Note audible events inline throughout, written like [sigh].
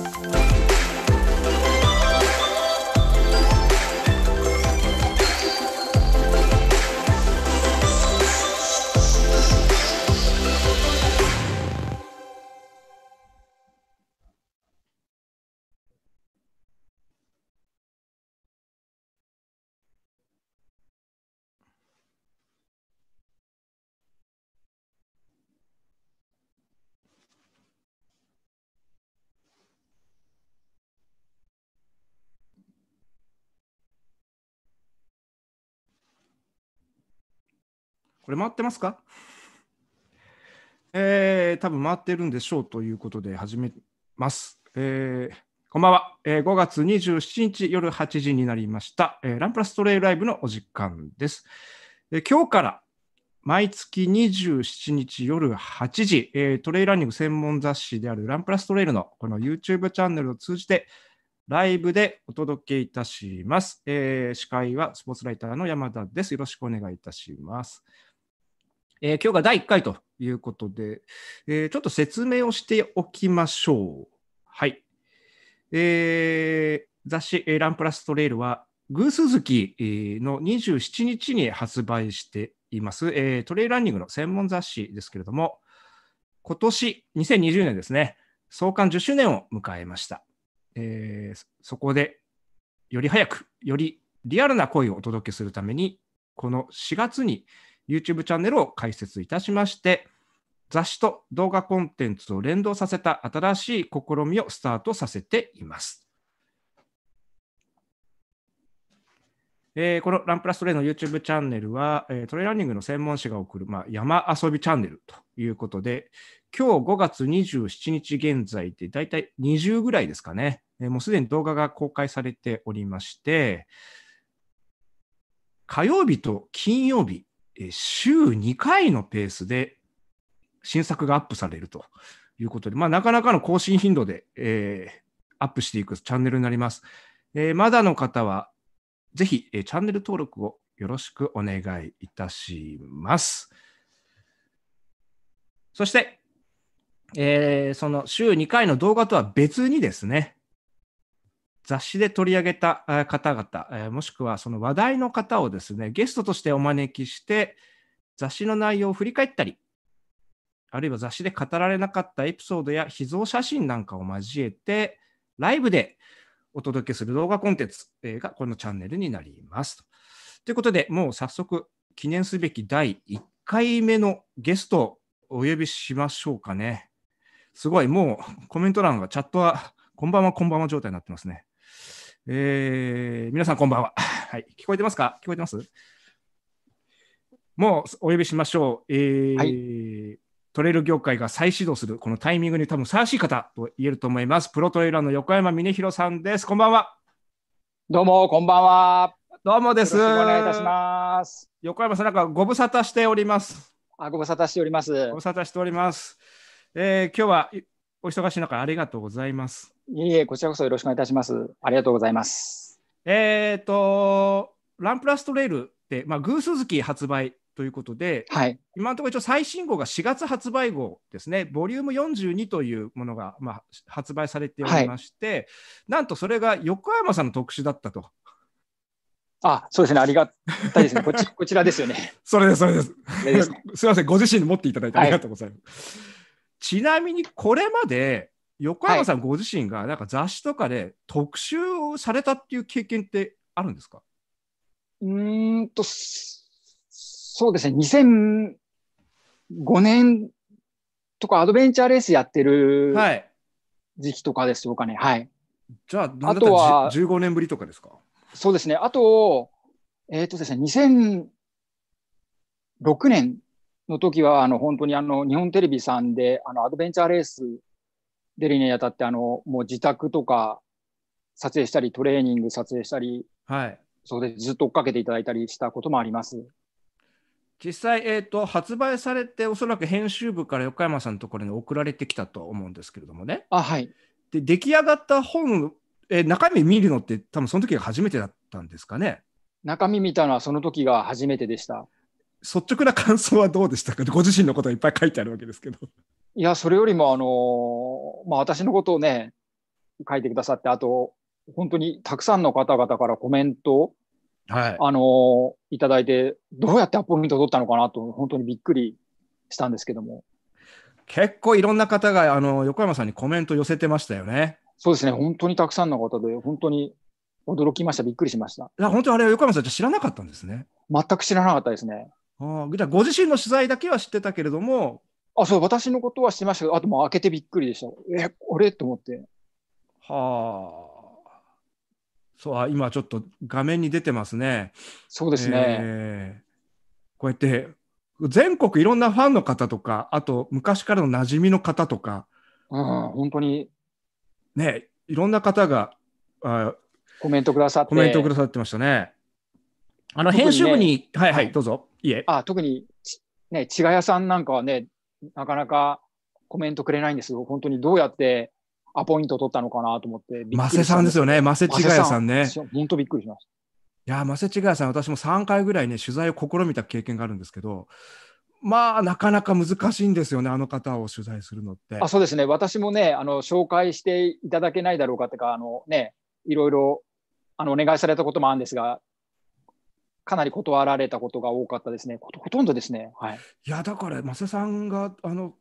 何これ回ってますかえー、多分回ってるんでしょうということで始めます。えー、こんばんは、えー。5月27日夜8時になりました、えー、ランプラストレイライブのお時間です。えー、今日から毎月27日夜8時、えー、トレイランニング専門雑誌であるランプラストレイルのこの YouTube チャンネルを通じてライブでお届けいたします。えー、司会はスポーツライターの山田です。よろしくお願いいたします。えー、今日が第1回ということで、えー、ちょっと説明をしておきましょう。はい。えー、雑誌、ランプラストレイルは、偶数月の27日に発売しています、えー、トレイランニングの専門雑誌ですけれども、今年2020年ですね、創刊10周年を迎えました。えー、そこで、より早く、よりリアルな声をお届けするために、この4月に YouTube チャンネルを開設いたしまして、雑誌と動画コンテンツを連動させた新しい試みをスタートさせています。えー、このランプラストレイの YouTube チャンネルは、えー、トレーラーニングの専門誌が送る、まあ、山遊びチャンネルということで、今日5月27日現在でだいたい20ぐらいですかね、えー、もうすでに動画が公開されておりまして、火曜日と金曜日え週2回のペースで新作がアップされるということで、まあ、なかなかの更新頻度で、えー、アップしていくチャンネルになります。えー、まだの方は、ぜひ、えー、チャンネル登録をよろしくお願いいたします。そして、えー、その週2回の動画とは別にですね、雑誌で取り上げた方々、もしくはその話題の方をですね、ゲストとしてお招きして、雑誌の内容を振り返ったり、あるいは雑誌で語られなかったエピソードや秘蔵写真なんかを交えて、ライブでお届けする動画コンテンツがこのチャンネルになります。ということで、もう早速、記念すべき第1回目のゲストをお呼びしましょうかね。すごい、もうコメント欄がチャットは、こんばんは、こんばんは状態になってますね。えー、皆さんこんばんは。[laughs] はい、聞こえてますか聞こえてますもうお呼びしましょう。えー、はい、トレイル業界が再始動する、このタイミングに多分ふさわしい方と言えると思います。プロトレイラーの横山峰弘さんです。こんばんは。どうも、こんばんは。どうもです。お願いいたします。横山さん、なんかご無沙汰しております。あ、ご無沙汰しております。ご無沙汰しております。えー、今日はお忙しい中、ありがとうございます。いえいえ、こちらこそよろしくお願いいたします。ありがとうございます。えっ、ー、と、ランプラストレールって、まあ、偶数月発売ということで、はい、今のところ一応最新号が4月発売号ですね、ボリューム42というものが、まあ、発売されておりまして、はい、なんとそれが横山さんの特集だったと。あ、そうですね、ありがたいですね。こちこちらですよね。[laughs] それです、それです。すみ [laughs] ません、ご自身で持っていただいてありがとうございます。はいちなみにこれまで横山さんご自身がなんか雑誌とかで特集をされたっていう経験ってあるんですか、はい、うんと、そうですね、2005年とかアドベンチャーレースやってる時期とかですょかね。はい。じゃあ、あとは15年ぶりとかですかそうですね。あと、えっ、ー、とですね、2006年の時は、あの、本当にあの、日本テレビさんで、あの、アドベンチャーレース出るにあたって、あの、もう自宅とか撮影したり、トレーニング撮影したり、はい。そうでずっと追っかけていただいたりしたこともあります。実際、えーと、と発売されて、おそらく編集部から横山さんのところに送られてきたと思うんですけれどもね。あはい、で出来上がった本、えー、中身見るのって、多分その時が初めてだったんですかね。中身見たのはその時が初めてでした。率直な感想はどうでしたかご自身のことがいっぱい書いてあるわけですけど。いや、それよりも、あの、まあ、私のことをね、書いてくださって、あと、本当にたくさんの方々からコメントはい、あの、いただいて、どうやってアポイント取ったのかなと、本当にびっくりしたんですけども。結構いろんな方が、あの、横山さんにコメント寄せてましたよね。そうですね、本当にたくさんの方で、本当に驚きました、びっくりしました。いや、本当あれ、横山さん、知らなかったんですね。全く知らなかったですね。あじゃあ、ご自身の取材だけは知ってたけれども。あ、そう、私のことはってましたけど、あともう開けてびっくりでした。え、これと思って。はあ。そう、今ちょっと画面に出てますね。そうですね。えー、こうやって、全国いろんなファンの方とか、あと昔からの馴染みの方とか。うん、本当に。ね、いろんな方が、あコメントくださって。コメントくださってましたね。あの編集部に、はいはい、どうぞ、いえ。あ特に、ね、ちがやさんなんかはね、なかなかコメントくれないんですけど、本当にどうやってアポイント取ったのかなと思って、マセさんですよね、マセちがやさんね。本当びっくりしました。いや、マセちがやさん、私も3回ぐらいね、取材を試みた経験があるんですけど、まあ、なかなか難しいんですよね、あの方を取材するのって。あそうですね、私もね、あの紹介していただけないだろうかってか、あのね、いろいろあのお願いされたこともあるんですが、かなり断られたことが多かったですね、ほとんどですね。はい、いやだから、増田さんがあの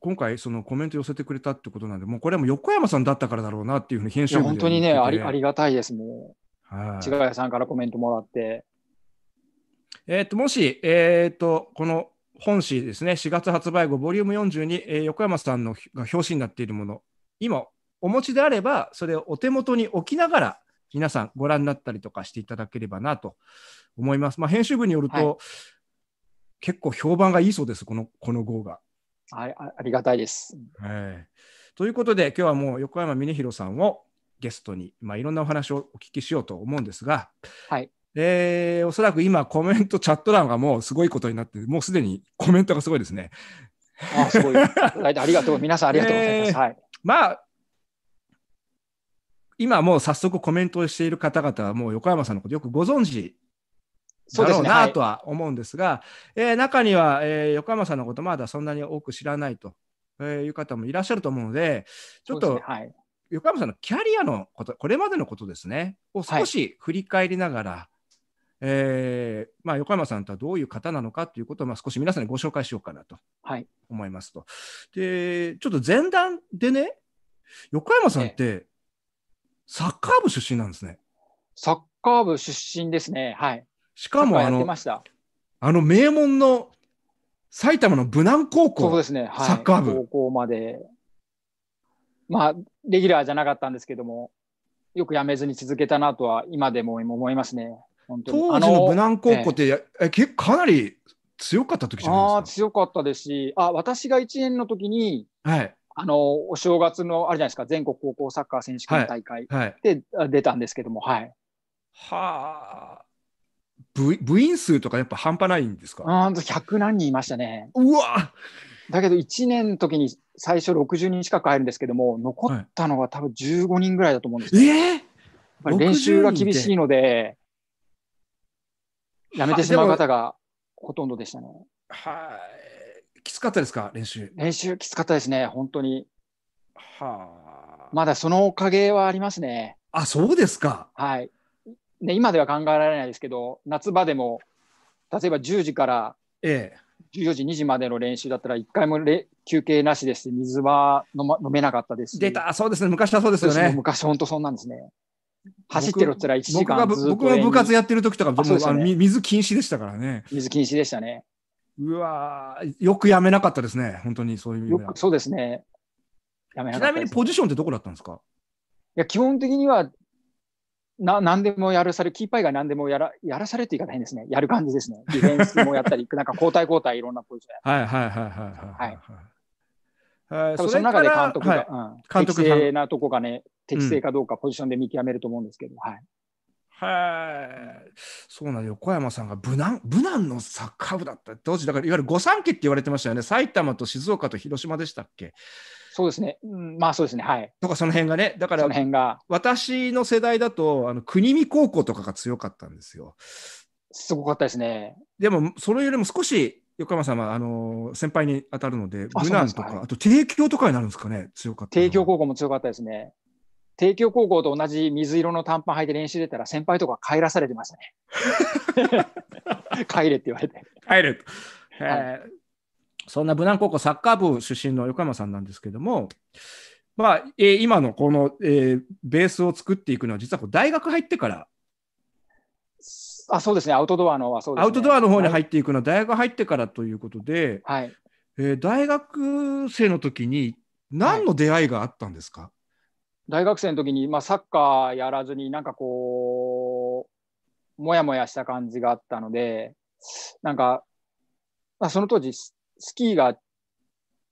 今回、そのコメント寄せてくれたってことなんで、もうこれはもう横山さんだったからだろうなっていうふうに編集本当にねあり、ありがたいです、もう。はい、千賀谷さんからコメントもらって。えっともし、えー、っとこの本誌ですね、4月発売後、ボリューム42、えー、横山さんのが表紙になっているもの、今、お持ちであれば、それをお手元に置きながら、皆さんご覧になったりとかしていただければなと思います。まあ、編集部によると、はい、結構評判がいいそうです、このこの号が。はい、ありがたいです、はい。ということで、今日はもう横山峰弘さんをゲストに、まあ、いろんなお話をお聞きしようと思うんですが、はい、えー、おそらく今、コメント、チャット欄がもうすごいことになって、もうすでに [laughs] コメントがすごいですね。あすごい。ありがとう。皆さんありがとうございます。[laughs] えー、はい、まあ、今もう早速コメントをしている方々は、もう横山さんのことよくご存知だろうなとは思うんですが、はい、えー、中には、えー、横山さんのことまだそんなに多く知らないと、えいう方もいらっしゃると思うので、ちょっと、ねはい、横山さんのキャリアのこと、これまでのことですね、を少し振り返りながら、はい、えー、まあ、横山さんとはどういう方なのかということを、まあ、少し皆さんにご紹介しようかなと思いますと。で、ちょっと前段でね、横山さんって、サッカー部出身なんですね。サッカー部出身ですね。はい。しかもあの、あの名門の埼玉の武南高校、そうですね、はい、サッカー部。高校まで、まあ、レギュラーじゃなかったんですけども、よくやめずに続けたなとは、今でも思いますね。当時の武南高校って、ええ、かなり強かった時じゃないですか。強かったですし、あ私が1年の時に、はい、あのお正月のあれじゃないですか、全国高校サッカー選手権大会で、はい出たんですけども、はい。はあ、部部員数とかやっぱ半端ないんですかあ100何人いましたね。うわだけど1年の時に最初60人近く入るんですけども残ったのは多分15人ぐらいだと思うんですよ、はい、えー、やっぱり練習が厳しいのでやめてしまう方がほとんどでしたね。はい、きつかったですか練習練習きつかったですね本当に。はあ。まだそのおかげはありますね。あそうですか。はい。ね、今では考えられないですけど、夏場でも、例えば10時から14時、2時までの練習だったら、1回も休憩なしですし、水は飲,、ま、飲めなかったです出た、そうですね、昔はそうですよね。昔、本当そんなんですね。走ってるったら1時間僕が部活やってる時とか、僕あ水禁止でしたからね。水禁止でしたね。うわよくやめなかったですね、本当にそういう意味では。そうですね。やめね、ちなみにポジションってどこだったんですかいや基本的にはな何でもやらされ、キーパイが何でもやらやらされって言い方変ですね。やる感じですね。ディフェンスもやったり、[laughs] なんか交代交代いろんなポジションはいはいはいはい、はい。はいその中で監督が、はいうん、監督適正なとこがね、適正かどうかポジションで見極めると思うんですけど、うん、はい。はい、そうなん横山さんが無難無難のサッカー部だった当時だからいわゆる御三家って言われてましたよね埼玉と静岡と広島でしたっけそうですね、まあそうですね、はい。とかその辺がね、だからその辺が私の世代だとあの国見高校とかが強かったんですよ。すごかったですね。でもそれよりも少し横山はあの先輩に当たるので、武南とか、かあと帝京とかになるんですかね、強かった。帝京高校も強かったですね。帝京高校と同じ水色の短パン履いて練習出たら先輩とか帰らされてましたね。[laughs] 帰れって言われて。帰れと。はい、そんな武南高校サッカー部出身の横山さんなんですけども、まあ、えー、今のこの、えー、ベースを作っていくのは、実はこう大学入ってから。あそうですね、アウトドアのはそうです、ね、アウトドアの方に入っていくのは、大学入ってからということで、はい、えー、大学生の時に、何の出会いがあったんですか、はい、大学生の時に、まあ、サッカーやらずに、なんかこう、もやもやした感じがあったので、なんか、あ、その当時、スキーが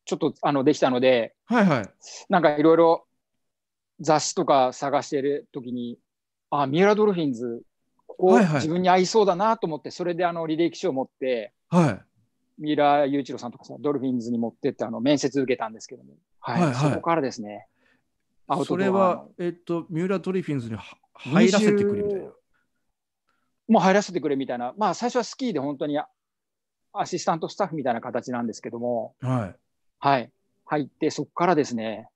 ちょっとあのできたので、はいはい、なんかいろいろ雑誌とか探してる時にあ三浦ドルフィンズここ、自分に合いそうだなと思ってそれであの履歴書を持って、はい、三浦雄一郎さんとかさドルフィンズに持ってってあの面接受けたんですけども、はい、はい、そこからですねアウトそれは、えっと、三浦ドルフィンズに入らせてくれみたいな。もう入らせてくれみたいな、まあ、最初はスキーで本当にアシスタントスタッフみたいな形なんですけども、はい。はい。入って、そこからですね、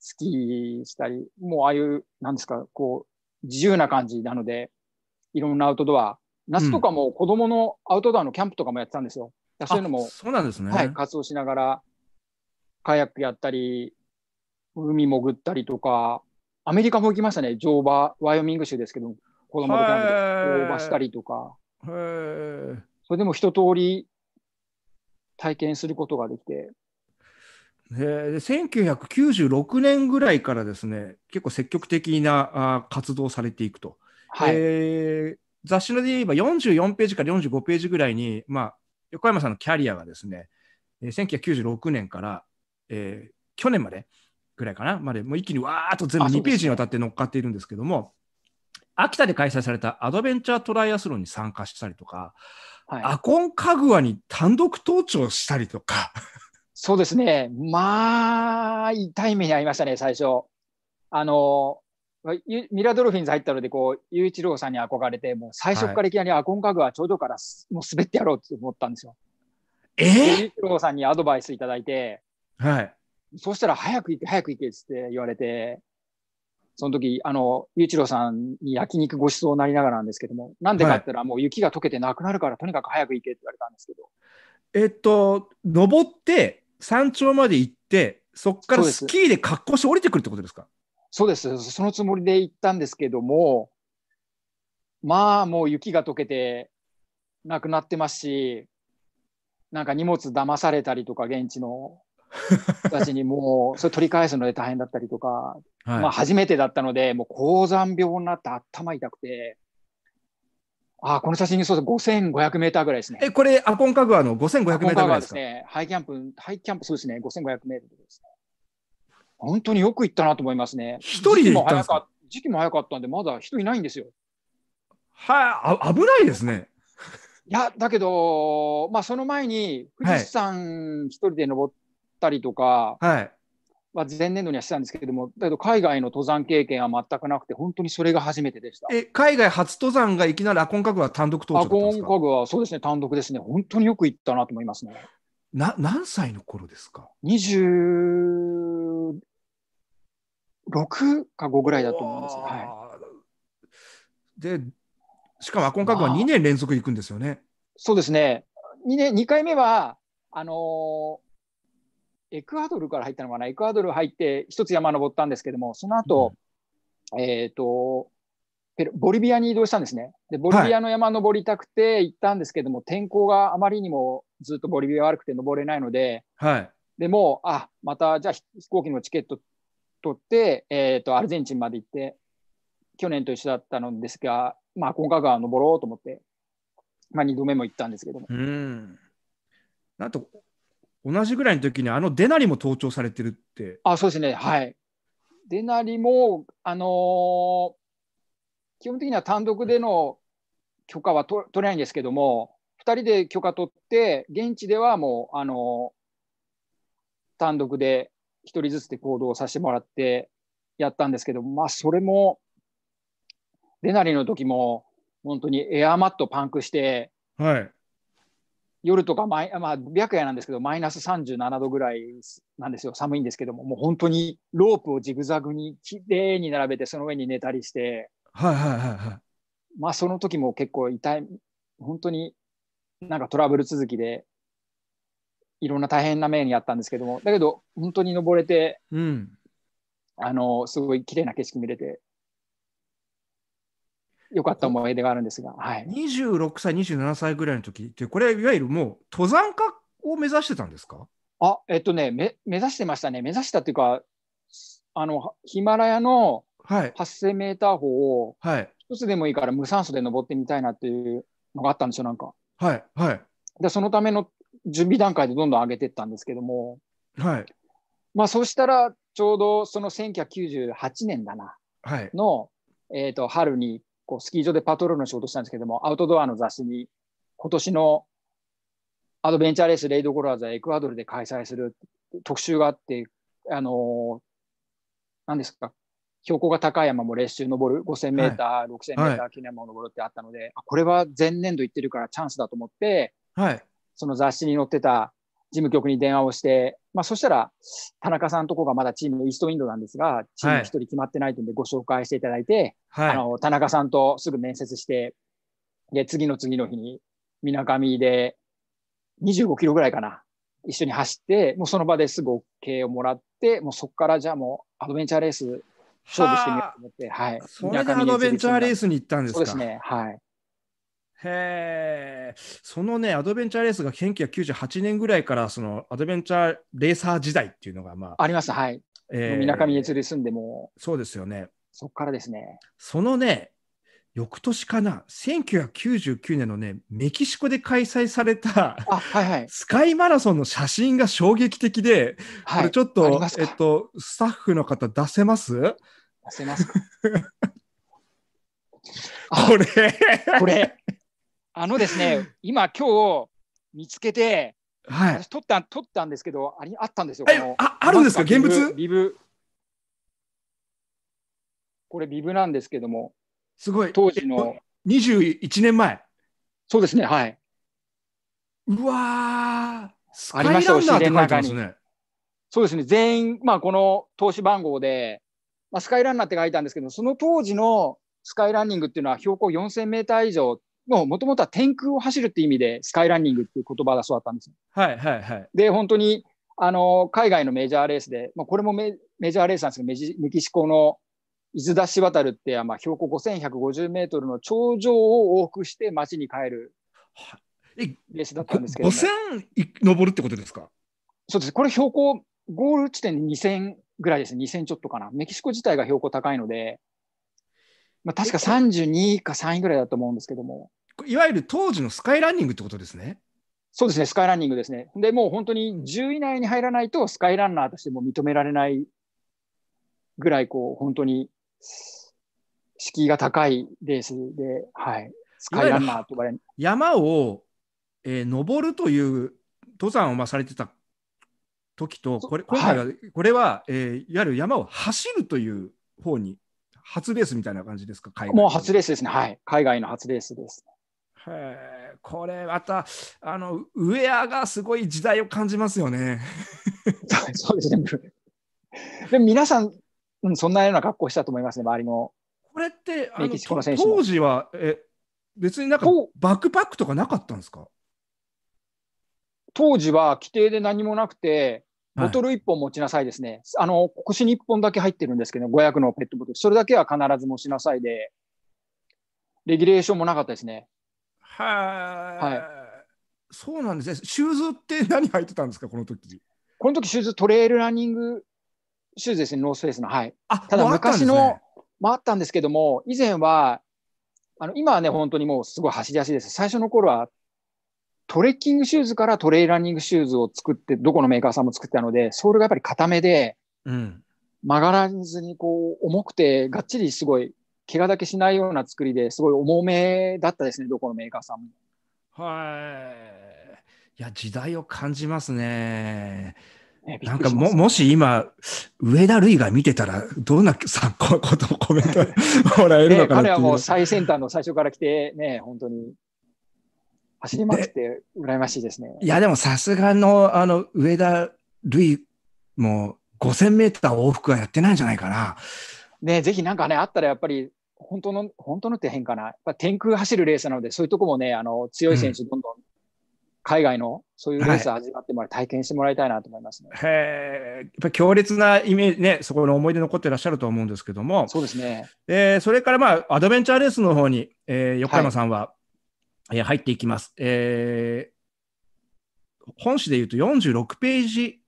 スキーしたり、もうああいう、なんですか、こう、自由な感じなので、いろんなアウトドア、夏とかも子供のアウトドアのキャンプとかもやってたんですよ。うん、そういうのも、そうなんですね。はい、活動しながら、カヤックやったり、海潜ったりとか、アメリカも行きましたね、乗馬、ワイオミング州ですけど、子供のキャンプで乗馬したりとか。へえ。それでも一通り体験することができて。ね、1996年ぐらいからですね、結構積極的な活動をされていくと。はい、えー、雑誌ので言えば44ページから45ページぐらいに、まあ、横山さんのキャリアがですね、1996年から、えー、去年までぐらいかな、までもう一気にわーっと全部2ページにわたって乗っかっているんですけども、ね、秋田で開催されたアドベンチャートライアスロンに参加したりとか、はい、アコンカグアに単独登頂したりとかそうですね、まあ、痛い目に遭いましたね、最初。あのミラドルフィンズ入ったので、こう、雄一郎さんに憧れて、もう最初からいきなりアコンカグア頂上からもう滑ってやろうと思ったんですよ。えー、雄一郎さんにアドバイスいただいて、はい。そうしたら早く行け、早く行けって言われて、その時、あの、ゆうちろさんに焼肉ご馳走になりながらなんですけども、なんでかって言ったら、もう雪が溶けてなくなるから、とにかく早く行けって言われたんですけど。えっと、登って、山頂まで行って、そこからスキーで格好して降りてくるってことですかそうです。そのつもりで行ったんですけども、まあ、もう雪が溶けてなくなってますし、なんか荷物騙されたりとか、現地の私たちにもうそれ取り返すので大変だったりとか、はい、まあ初めてだったのでもう高山病になって頭痛くてああこの写真にそうです5500メーターぐらいですねえこれアコンカグアの5500メーターぐらいですねハイキャンプハイキャンプそうですね5500メートルですね本当によく行ったなと思いますね一人で行ったんですか時期も早かったんでまだ人いないんですよはい、あ危ないですねいや、だけど、まあ、その前に富士山一人で登っったりとか、はい前年度にはしてたんですけれども、だけど海外の登山経験は全くなくて、本当にそれが初めてでした。え、海外初登山がいきなりアコンカグは単独登山アコンカグはそうですね、単独ですね。本当によく行ったなと思いますね。な、何歳の頃ですか ?26 か5ぐらいだと思うんです、はい、で、しかもアコンカグは2年連続行くんですよね。まあ、そうですね。2年、2回目は、あのーエクアドルから入ったのかな、エクアドル入って一つ山登ったんですけども、その後、うん、えっ、ー、と、ボリビアに移動したんですね。で、ボリビアの山登りたくて行ったんですけども、はい、天候があまりにもずっとボリビア悪くて登れないので、はい、でもあ、またじゃあ飛行機のチケット取って、えっ、ー、と、アルゼンチンまで行って、去年と一緒だったのですが、まあ、今回は登ろうと思って、まあ、2度目も行ったんですけども。うんなんと同じぐらいの時にあのデナリも盗聴されてるって。あそうですね、はい。デナリも、あのー、基本的には単独での許可は取れないんですけども、2人で許可取って、現地ではもう、あのー、単独で1人ずつで行動させてもらってやったんですけど、まあ、それも、デナリの時も、本当にエアマットパンクして、はい、夜とかまあ、白夜なんですけど、マイナス37度ぐらいなんですよ、寒いんですけども、もう本当にロープをジグザグにきれいに並べて、その上に寝たりして、はいはいはいまあ、その時も結構痛い、本当になんかトラブル続きで、いろんな大変な面にあったんですけども、だけど、本当に登れて、うん、あのすごい綺麗な景色見れて、良かった思い出があるんですが、はい、26歳、27歳ぐらいの時って、これ、いわゆるもう登山家を目指してたんですかあえっとね目、目指してましたね、目指したっていうか、あのヒマラヤの8000メーター峰を、はい、一つでもいいから無酸素で登ってみたいなっていうのがあったんですよ、なんか。はい、はい、でそのための準備段階でどんどん上げていったんですけども、はいまあ、そうしたら、ちょうどその1998年だな、はい、の、えーと春にこうスキー場でパトロールの仕事したんですけども、アウトドアの雑誌に今年のアドベンチャーレースレイドゴラーズはエクアドルで開催する特集があって、あの、何ですか、標高が高い山も列周登る、5000メーター、6000メーター記念も登るってあったので、はい、これは前年度行ってるからチャンスだと思って、はい、その雑誌に載ってた事務局に電話をして、まあ、そしたら、田中さんとこがまだチーム、イーストウィンドなんですが、チーム一人決まってないというんで、ご紹介していただいて、はい、あの、田中さんとすぐ面接して、で、次の次の日に、みなかみで、25キロぐらいかな、一緒に走って、もうその場ですぐ OK をもらって、もうそこからじゃあもうアドベンチャーレース、勝負してみようと思って、はい。それでアドベンチャーレースに行ったんですかそうですね、はい。へえ、そのね、アドベンチャーレースが1998年ぐらいから、そのアドベンチャーレーサー時代っていうのが、まあ。あります、はい。えー、みなかみ越で住んでもそうですよね。そこからですね。そのね、翌年かな、1999年のね、メキシコで開催された、あ、はいはい、スカイマラソンの写真が衝撃的で、はい、これちょっと、えっと、スタッフの方出せます出せます [laughs] これこれあのですね、[laughs] 今、今日見つけて、はい、撮った撮ったんですけど、ありあったんですよ。ああるんですか、現物ビブこれ、ビブなんですけども、すごい。当時の。21年前。そうですね、はい。うわー、ありましたナーって書いすね。そうですね、全員、まあ、この投資番号で、まあ、スカイランナーって書いたんですけど、その当時のスカイランニングっていうのは標高4000メーター以上もうもともとは天空を走るって意味でスカイランニングっていう言葉がそうだったんですよ。はいはいはい。で、本当に、あの、海外のメジャーレースで、まあ、これもメジャーレースなんですけど、メジメキシコの伊豆田し渡るって、まあ、標高5150メートルの頂上を往復して街に帰るレースだったんですけど、ね、5000登るってことですかそうです。これ標高、ゴール地点2000ぐらいです。2000ちょっとかな。メキシコ自体が標高高いので、まあ、確か32か3位ぐらいだと思うんですけども。いわゆる当時のスカイランニングってことですね。そうですね、スカイランニングですね。でもう本当に10位以内に入らないと、スカイランナーとしても認められないぐらい、こう、本当に敷居が高いレースで、はい、スカイランナーと呼ばれる。山を、えー、登るという登山をまあされてた時と、これ今回は、はい、これは、えー、いわゆる山を走るという方に初レースみたいな感じですか、海外もう初レースですね、はい、海外の初レースです、これまたあの、ウェアがすごい時代を感じますよね。[laughs] そうですね。でも皆さん、うん、そんなような格好したと思いますね、周りの。これってあの当時はえ別になんかバックパックとかなかったんですか当時は規定で何もなくて、ボトル1本持ちなさいですね。はい、あの、腰に1本だけ入ってるんですけど、500のペットボトル。それだけは必ず持ちなさいで、レギュレーションもなかったですね。は、はい。そうなんですね。シューズって何入ってたんですか、この時この時シューズ、トレイルランニングシューズですね、ノースフェイスの。はい。あただ、昔の、ね、もあったんですけども、以前は、あの今はね、本当にもうすごい走り出しです。最初の頃はトレッキングシューズからトレイランニングシューズを作って、どこのメーカーさんも作ったので、ソールがやっぱり固めで、うん、曲がらずにこう重くて、がっちりすごい、怪我だけしないような作りですごい重めだったですね、どこのメーカーさんも。はい。いや、時代を感じますね。ねなんかも、もし今、上田瑠衣が見てたら、どんなこことコメントもらえるのかな、ね、彼はもう最先端の最初から来て、ね、本当に走りまくって羨ましいですね。いや、でもさすがの、あの、上田瑠衣も5000メーター往復はやってないんじゃないかな。ね、ぜひなんかね、あったらやっぱり、本当の、本当のって変かな。やっぱ天空走るレースなので、そういうとこもね、あの、強い選手どんどん、海外のそういうレースを味わってもら、はい、体験してもらいたいなと思いますね。へやっぱ強烈なイメージね、そこの思い出残ってらっしゃると思うんですけども、そうですね。えー、それからまあ、アドベンチャーレースの方に、えー、横山さんは、はいえー、入っていきます。えー、本誌でいうと46ページ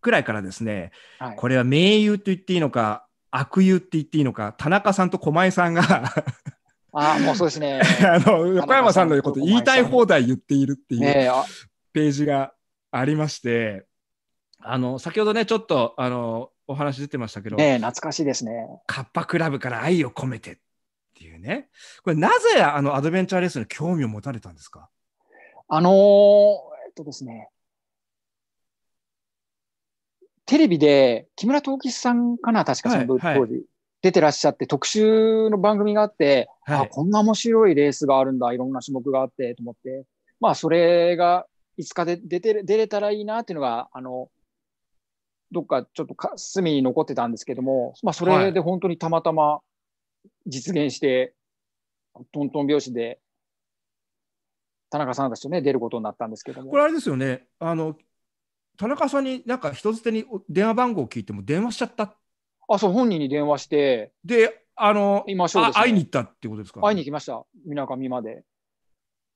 くらいからですね、はい、これは名優と言っていいのか、悪友って言っていいのか、田中さんと駒井さんがああ、もうそうですね。[laughs] あの、横山さんのこと言いたい放題言っているっていうページがありまして、あの、先ほどね、ちょっと、あの、お話出てましたけど、ね懐かしいですね。カッパクラブから愛を込めてっっていうね。これなぜあのアドベンチャーレースに興味を持たれたんですかあのー、えっとですね。テレビで木村東吉さんかな確かその当時、はいはい、出てらっしゃって特集の番組があって、はい、あ、こんな面白いレースがあるんだ、いろんな種目があってと思って、まあそれがいつかで出て出れたらいいなっていうのが、あの、どっかちょっとか隅に残ってたんですけども、まあそれで本当にたまたま、実現して、トントン拍子で、田中さんたちとね、出ることになったんですけども。これあれですよね、あの、田中さんになんか人づてに電話番号を聞いても電話しちゃったあ、そう、本人に電話して。で、あの、今会いに行ったってことですか、会いに行きました。みなかみまで。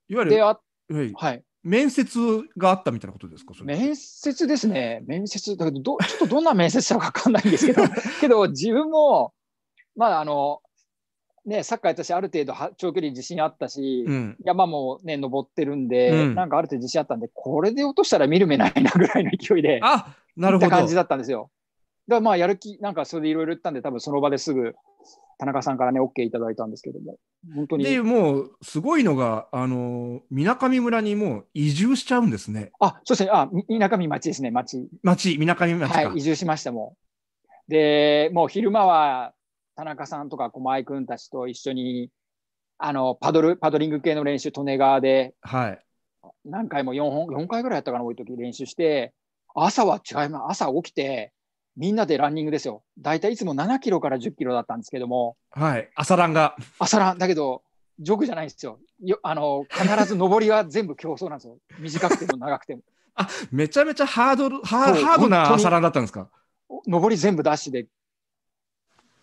いわゆる、はい、はい、面接があったみたいなことですか面接ですね。面接。だけど、どちょっとどんな面接したか分かんないんですけど、[laughs] けど、自分も、まあ、あの、ね、サッカー私ある程度は長距離自信あったし、うん、山もね、登ってるんで、うん、なんかある程度自信あったんで、これで落としたら見る目ないなぐらいの勢いで、あなるほど。感じだったんですよ。だからまあ、やる気、なんかそれでいろいろ言ったんで、多分その場ですぐ、田中さんからね、OK いただいたんですけども、本当に。で、もう、すごいのが、あの、みなかみ村にもう移住しちゃうんですね。あ、そうですね、あ、みなかみ町ですね、町。町、みなかみ町はい、移住しましたもで、もう昼間は、田中さんとか駒井君たちと一緒にあのパドルパドリング系の練習利根川で、はい、何回も4本四回ぐらいやったかな多い時練習して朝は違います朝起きてみんなでランニングですよ大体いつも7キロから10キロだったんですけども、はい、朝ランが朝ランだけどジョグじゃないんですよよあの必ず上りは全部競争なんですよ短くても長くても [laughs] あめちゃめちゃハードルハードな朝ランだったんですか上り全部ダッシュで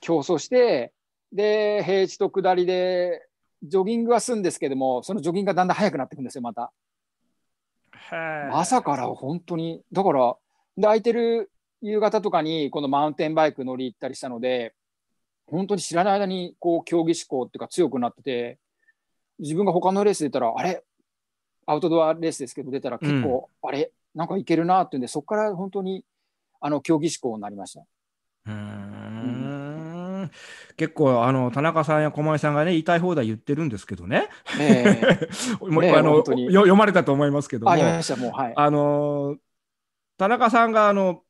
競争して、で、平地と下りで、ジョギングはするんですけども、そのジョギングがだんだん速くなっていくんですよ、また。朝から本当に、だから、で空いてる夕方とかに、このマウンテンバイク乗り行ったりしたので、本当に知らない間に、こう、競技志向っていうか強くなってて、自分が他のレース出たら、あれアウトドアレースですけど、出たら結構、うん、あれなんかいけるなって言うんで、そこから本当に、あの、競技志向になりました。うん結構、あの、田中さんや駒井さんがね、言いたい放題言ってるんですけどね。[laughs] もう、あの読まれたと思いますけども。あました、もう、はい。あの、田中さんが、あの、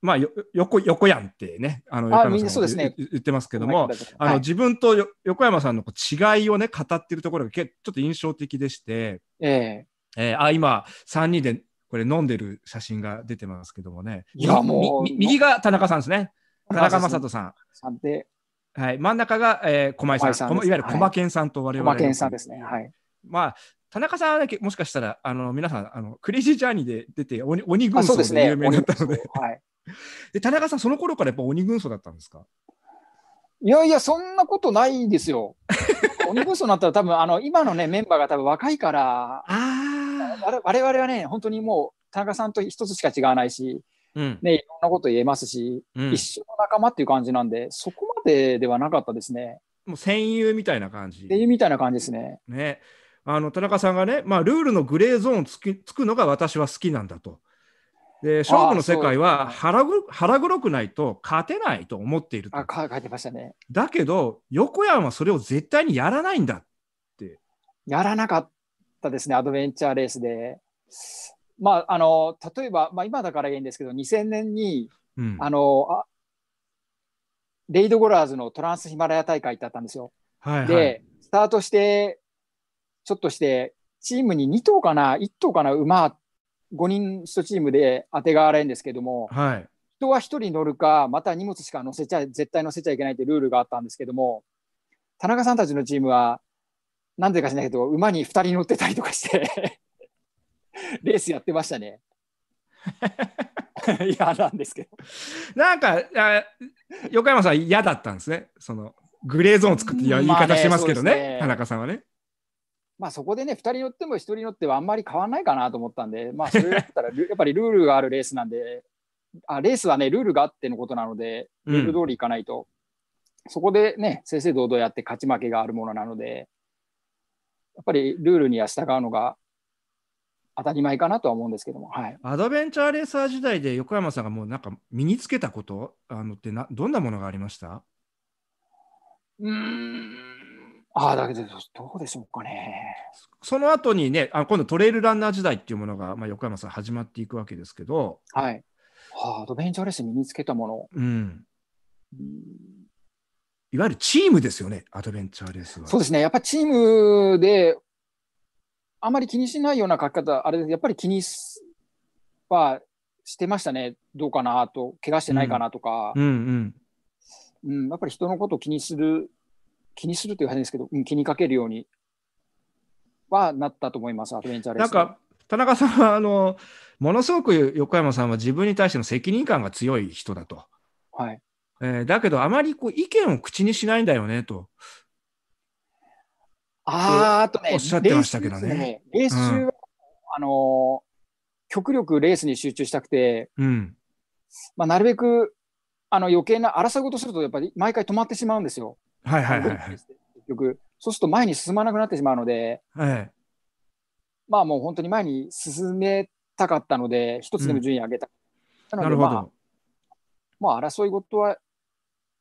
まあ、よ横横やんってね、あの横山さん言,、ね、言ってますけども、あの、自分と横山さんの違いをね、語ってるところがけちょっと印象的でして、えーえー、あ今、3人でこれ飲んでる写真が出てますけどもね、いやもう右が田中さんですね、田中正人さん。さんではい、真ん中が、えー、駒井さんさん、ね、いわゆる駒健さんと我々、はい、駒健さんですね。はい。まあ田中さんはもしかしたらあの皆さんあのクレイジージャーニーで出て鬼鬼軍曹で有名だったので、ね、はい、[laughs] で田中さんその頃からやっぱ鬼軍曹だったんですかいやいやそんなことないですよ。[laughs] 鬼軍曹になったら多分あの今のねメンバーが多分若いからあ我々はね本当にもう田中さんと一つしか違わないし、うん、ねいろんなこと言えますし、うん、一緒の仲間っていう感じなんでそこ手ではなかったですね。もう戦友みたいな感じ。戦友みたいな感じですね。ね。あの田中さんがね、まあ、ルールのグレーゾーンつきつくのが私は好きなんだと。で勝負の世界は腹ぐ腹黒くないと勝てないと思っているあ書いてましたね。だけど、横山はそれを絶対にやらないんだって。やらなかったですね、アドベンチャーレースで。まあ、あの例えば、まあ、今だから言うんですけど、2000年に、うん、あのあレイドゴラーズのトランスヒマラヤ大会ってあったんですよ。はいはい、で、スタートして、ちょっとして、チームに2頭かな、1頭かな、馬、5人1チームで当てがわれるんですけども、はい、人は1人乗るか、また荷物しか乗せちゃ、絶対乗せちゃいけないってルールがあったんですけども、田中さんたちのチームは、なんでかしないけど、馬に2人乗ってたりとかしてレースやってましたね。[laughs] 嫌なんですけど。なんかあ、横山さん嫌だったんですね。そのグレーゾーンを作って言い方してますけどね、まあ、ね田中さんはね。まあそこでね、2人乗っても1人乗ってはあんまり変わらないかなと思ったんで、まあそれだったら、[laughs] やっぱりルールがあるレースなんで、あレースはね、ルールがあってのことなので、ルール通りいかないと、うん、そこでね、正々堂々やって勝ち負けがあるものなので、やっぱりルールには従うのが当たり前かなとは思うんですけども、はい、アドベンチャーレーサー時代で横山さんがもうなんか身につけたことあのってなどんなものがありましたうんああ、だけど、どうでしょうかね。その後にね、あ今度トレイルランナー時代っていうものが、まあ、横山さん始まっていくわけですけど。はい。アドベンチャーレース身につけたもの。うん。いわゆるチームですよね、アドベンチャーレースは。そうですね。やっぱチームであまり気にしないような書き方、あれやっぱり気にはしてましたね、どうかなと、怪我してないかなとか、うん、うんうん、やっぱり人のことを気にする、気にするという話ですけど、うん、気にかけるようにはなったと思います、アドベンチャーレース。なんか田中さんはあのものすごく横山さんは自分に対しての責任感が強い人だと。はいえー、だけど、あまりこう意見を口にしないんだよねと。ああとね、おっしゃってましたけどね。レース中は、うん、あの極力レースに集中したくて、うん、まあ、なるべくあの余計な争い事すると、やっぱり毎回止まってしまうんですよ。はいはいはい、はい、結局、そうすると前に進まなくなってしまうので、はい、まあもう本当に前に進めたかったので、一つでも順位上げた。うん、なので、まあ、まあ、争い事は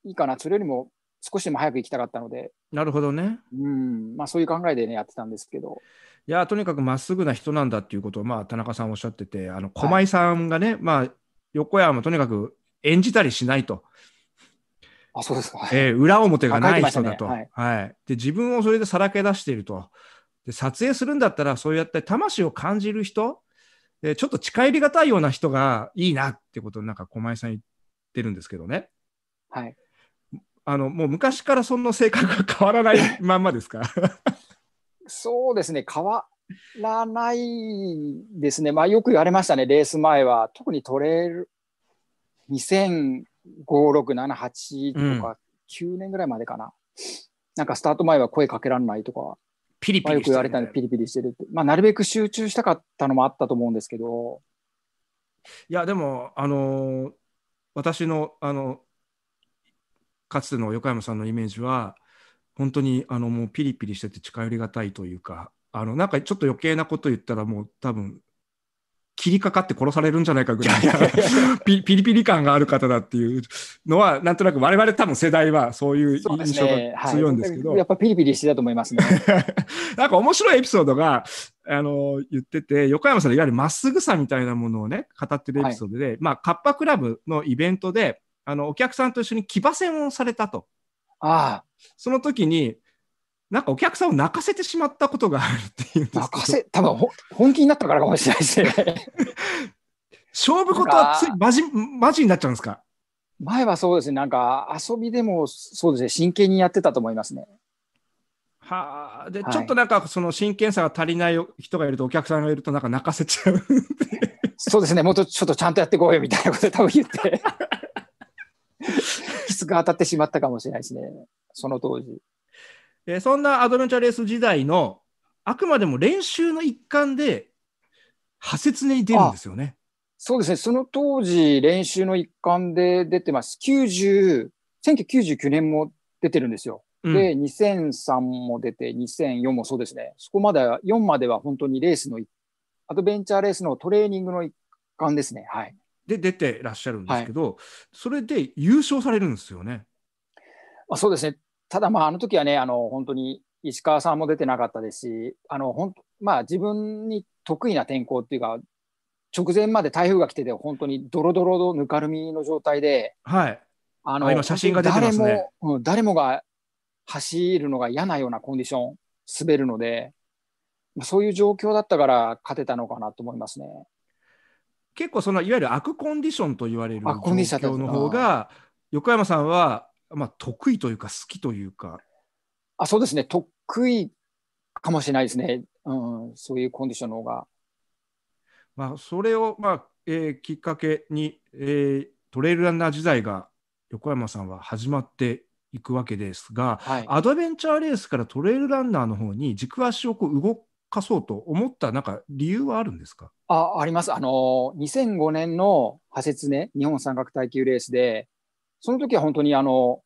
いいかな、それよりも少しでも早く行きたかったので、なるほどね。うんまあ、そういう考えでね、やってたんですけど。いや、とにかくまっすぐな人なんだっていうことを、まあ、田中さんおっしゃってて、あの駒井さんがね、はい、まあ、横山もとにかく演じたりしないと。あそうですか、えー、裏表がない人だと、ねはい、はい、で。自分をそれでさらけ出していると。で撮影するんだったら、そうやって魂を感じる人、でちょっと近寄りがたいような人がいいなってことを、なんか駒井さん言ってるんですけどね。はいあのもう昔からその性格が変わらないまんまですか [laughs] そうですね、変わらないですね、まあ、よく言われましたね、レース前は、特にトレる。ル、2005、6、7、8とか、9年ぐらいまでかな、うん、なんかスタート前は声かけられないとか、ピリピリ、よく言われたんで、ピリピリしてるって、まあ、なるべく集中したかったのもあったと思うんですけど。いや、でも、あのー、私のあのかつての横山さんのイメージは本当にあのもうピリピリしてて近寄りがたいというかあのなんかちょっと余計なこと言ったらもう多分切りかかって殺されるんじゃないかぐらい [laughs] ピリピリ感がある方だっていうのはなんとなく我々多分世代はそういう印象が強いんですけど、ねはい、やっぱピリピリしてたと思いますね [laughs] なんか面白いエピソードがあの言ってて横山さんのいわゆるまっすぐさみたいなものをね語ってるエピソードで、はい、まあカッパクラブのイベントであのお客さんと一緒に騎馬戦をされたと。ああその時になんかお客さんを泣かせてしまったことがあるっていうんです泣かせ、多分ほ本気になったからかもしれないですね。勝負事はついマジマジになっちゃうんですか前はそうですね、なんか遊びでもそうですね、真剣にやってたと思いますね。はあ、で、はい、ちょっとなんかその真剣さが足りない人がいると、お客さんがいると、なんか泣かせちゃうそうですね、もっとちょっとちゃんとやっていこうよみたいなこと多分言って。[laughs] きつく当たってしまったかもしれないですね、その当時。えそんなアドベンチャーレース時代の、あくまでも練習の一環で、破切に出るんですよね。そうですね、その当時、練習の一環で出てます。90、1999年も出てるんですよ。で、うん、2003も出て、2004もそうですね。そこまで、4までは本当にレースの、アドベンチャーレースのトレーニングの一環ですね。はい。で出てらっしゃるんですけど、はい、それで優勝されるんですよね。まあ、そうですねただ、まあ、あの時はねあの本当に石川さんも出てなかったですしあのほん、まあ、自分に得意な天候っていうか直前まで台風が来てて本当にドロドロのぬかるみの状態で、はい、あの今写真が出てます、ね、誰も、うん、誰もが走るのが嫌なようなコンディション滑るのでそういう状況だったから勝てたのかなと思いますね。結構そのいわゆる悪コンディションと言われる状況の方が横山さんは、まあ、得意というか好きというかあそうですね得意かもしれないですね、うん、そういうコンディションの方が。まあ、それを、まあえー、きっかけに、えー、トレイルランナー時代が横山さんは始まっていくわけですが、はい、アドベンチャーレースからトレイルランナーの方に軸足をこう動かそうと思ったなんか理由はあるんですかああります。あの2005年の派説ね日本三角耐久レースでその時は本当にあの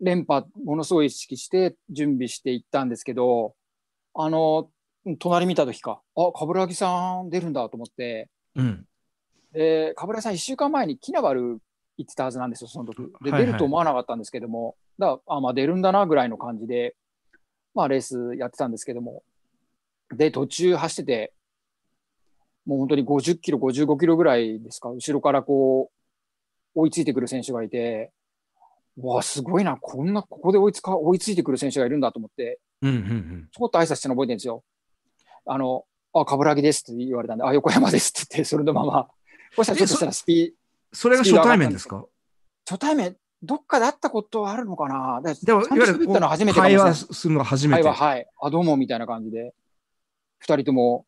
連覇ものすごい意識して準備していったんですけどあの隣見た時かあ冠城さん出るんだと思って、うん、で冠城さん1週間前にキナバル行ってたはずなんですよその時で、はいはい、出ると思わなかったんですけどもだあまあ出るんだなぐらいの感じでまあレースやってたんですけどもで、途中走ってて、もう本当に50キロ、55キロぐらいですか、後ろからこう、追いついてくる選手がいて、わあ、すごいな、こんな、ここで追いつか、追いついてくる選手がいるんだと思って、うんうんうん、ちょっと挨拶したの覚えてるんですよ。あの、あ、冠城ですって言われたんで、あ、横山ですって言って、それのまま、そしたらちょっとしたらスピそれが初対面ですか初対面、どっかで会ったことはあるのかなでも、いわゆる、会話するのは初めて。会話、はい。あ、どうも、みたいな感じで。二人とも、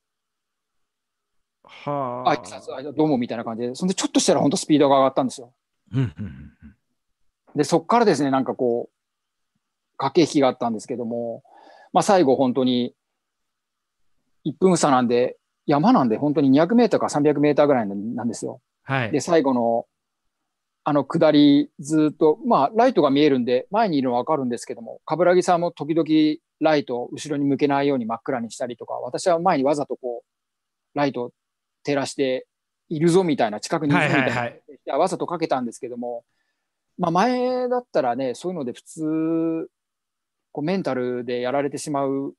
はあ。あいさつ、どうもみたいな感じで、そんでちょっとしたら本当スピードが上がったんですよ。で、そこからですね、なんかこう、駆け引きがあったんですけども、まあ最後本当に、1分差なんで、山なんで本当に200メーターか300メーターぐらいなんですよ。はい。で、最後のあの下りずっと、まあ、ライトが見えるんで、前にいるのはわかるんですけども、冠城さんも時々ライトを後ろに向けないように真っ暗にしたりとか、私は前にわざとこう、ライトを照らしているぞみたいな、近くにいるぞみたいな、はいわざとかけたんですけども、まあ、前だったらね、そういうので普通、こうメンタルでやられてしまう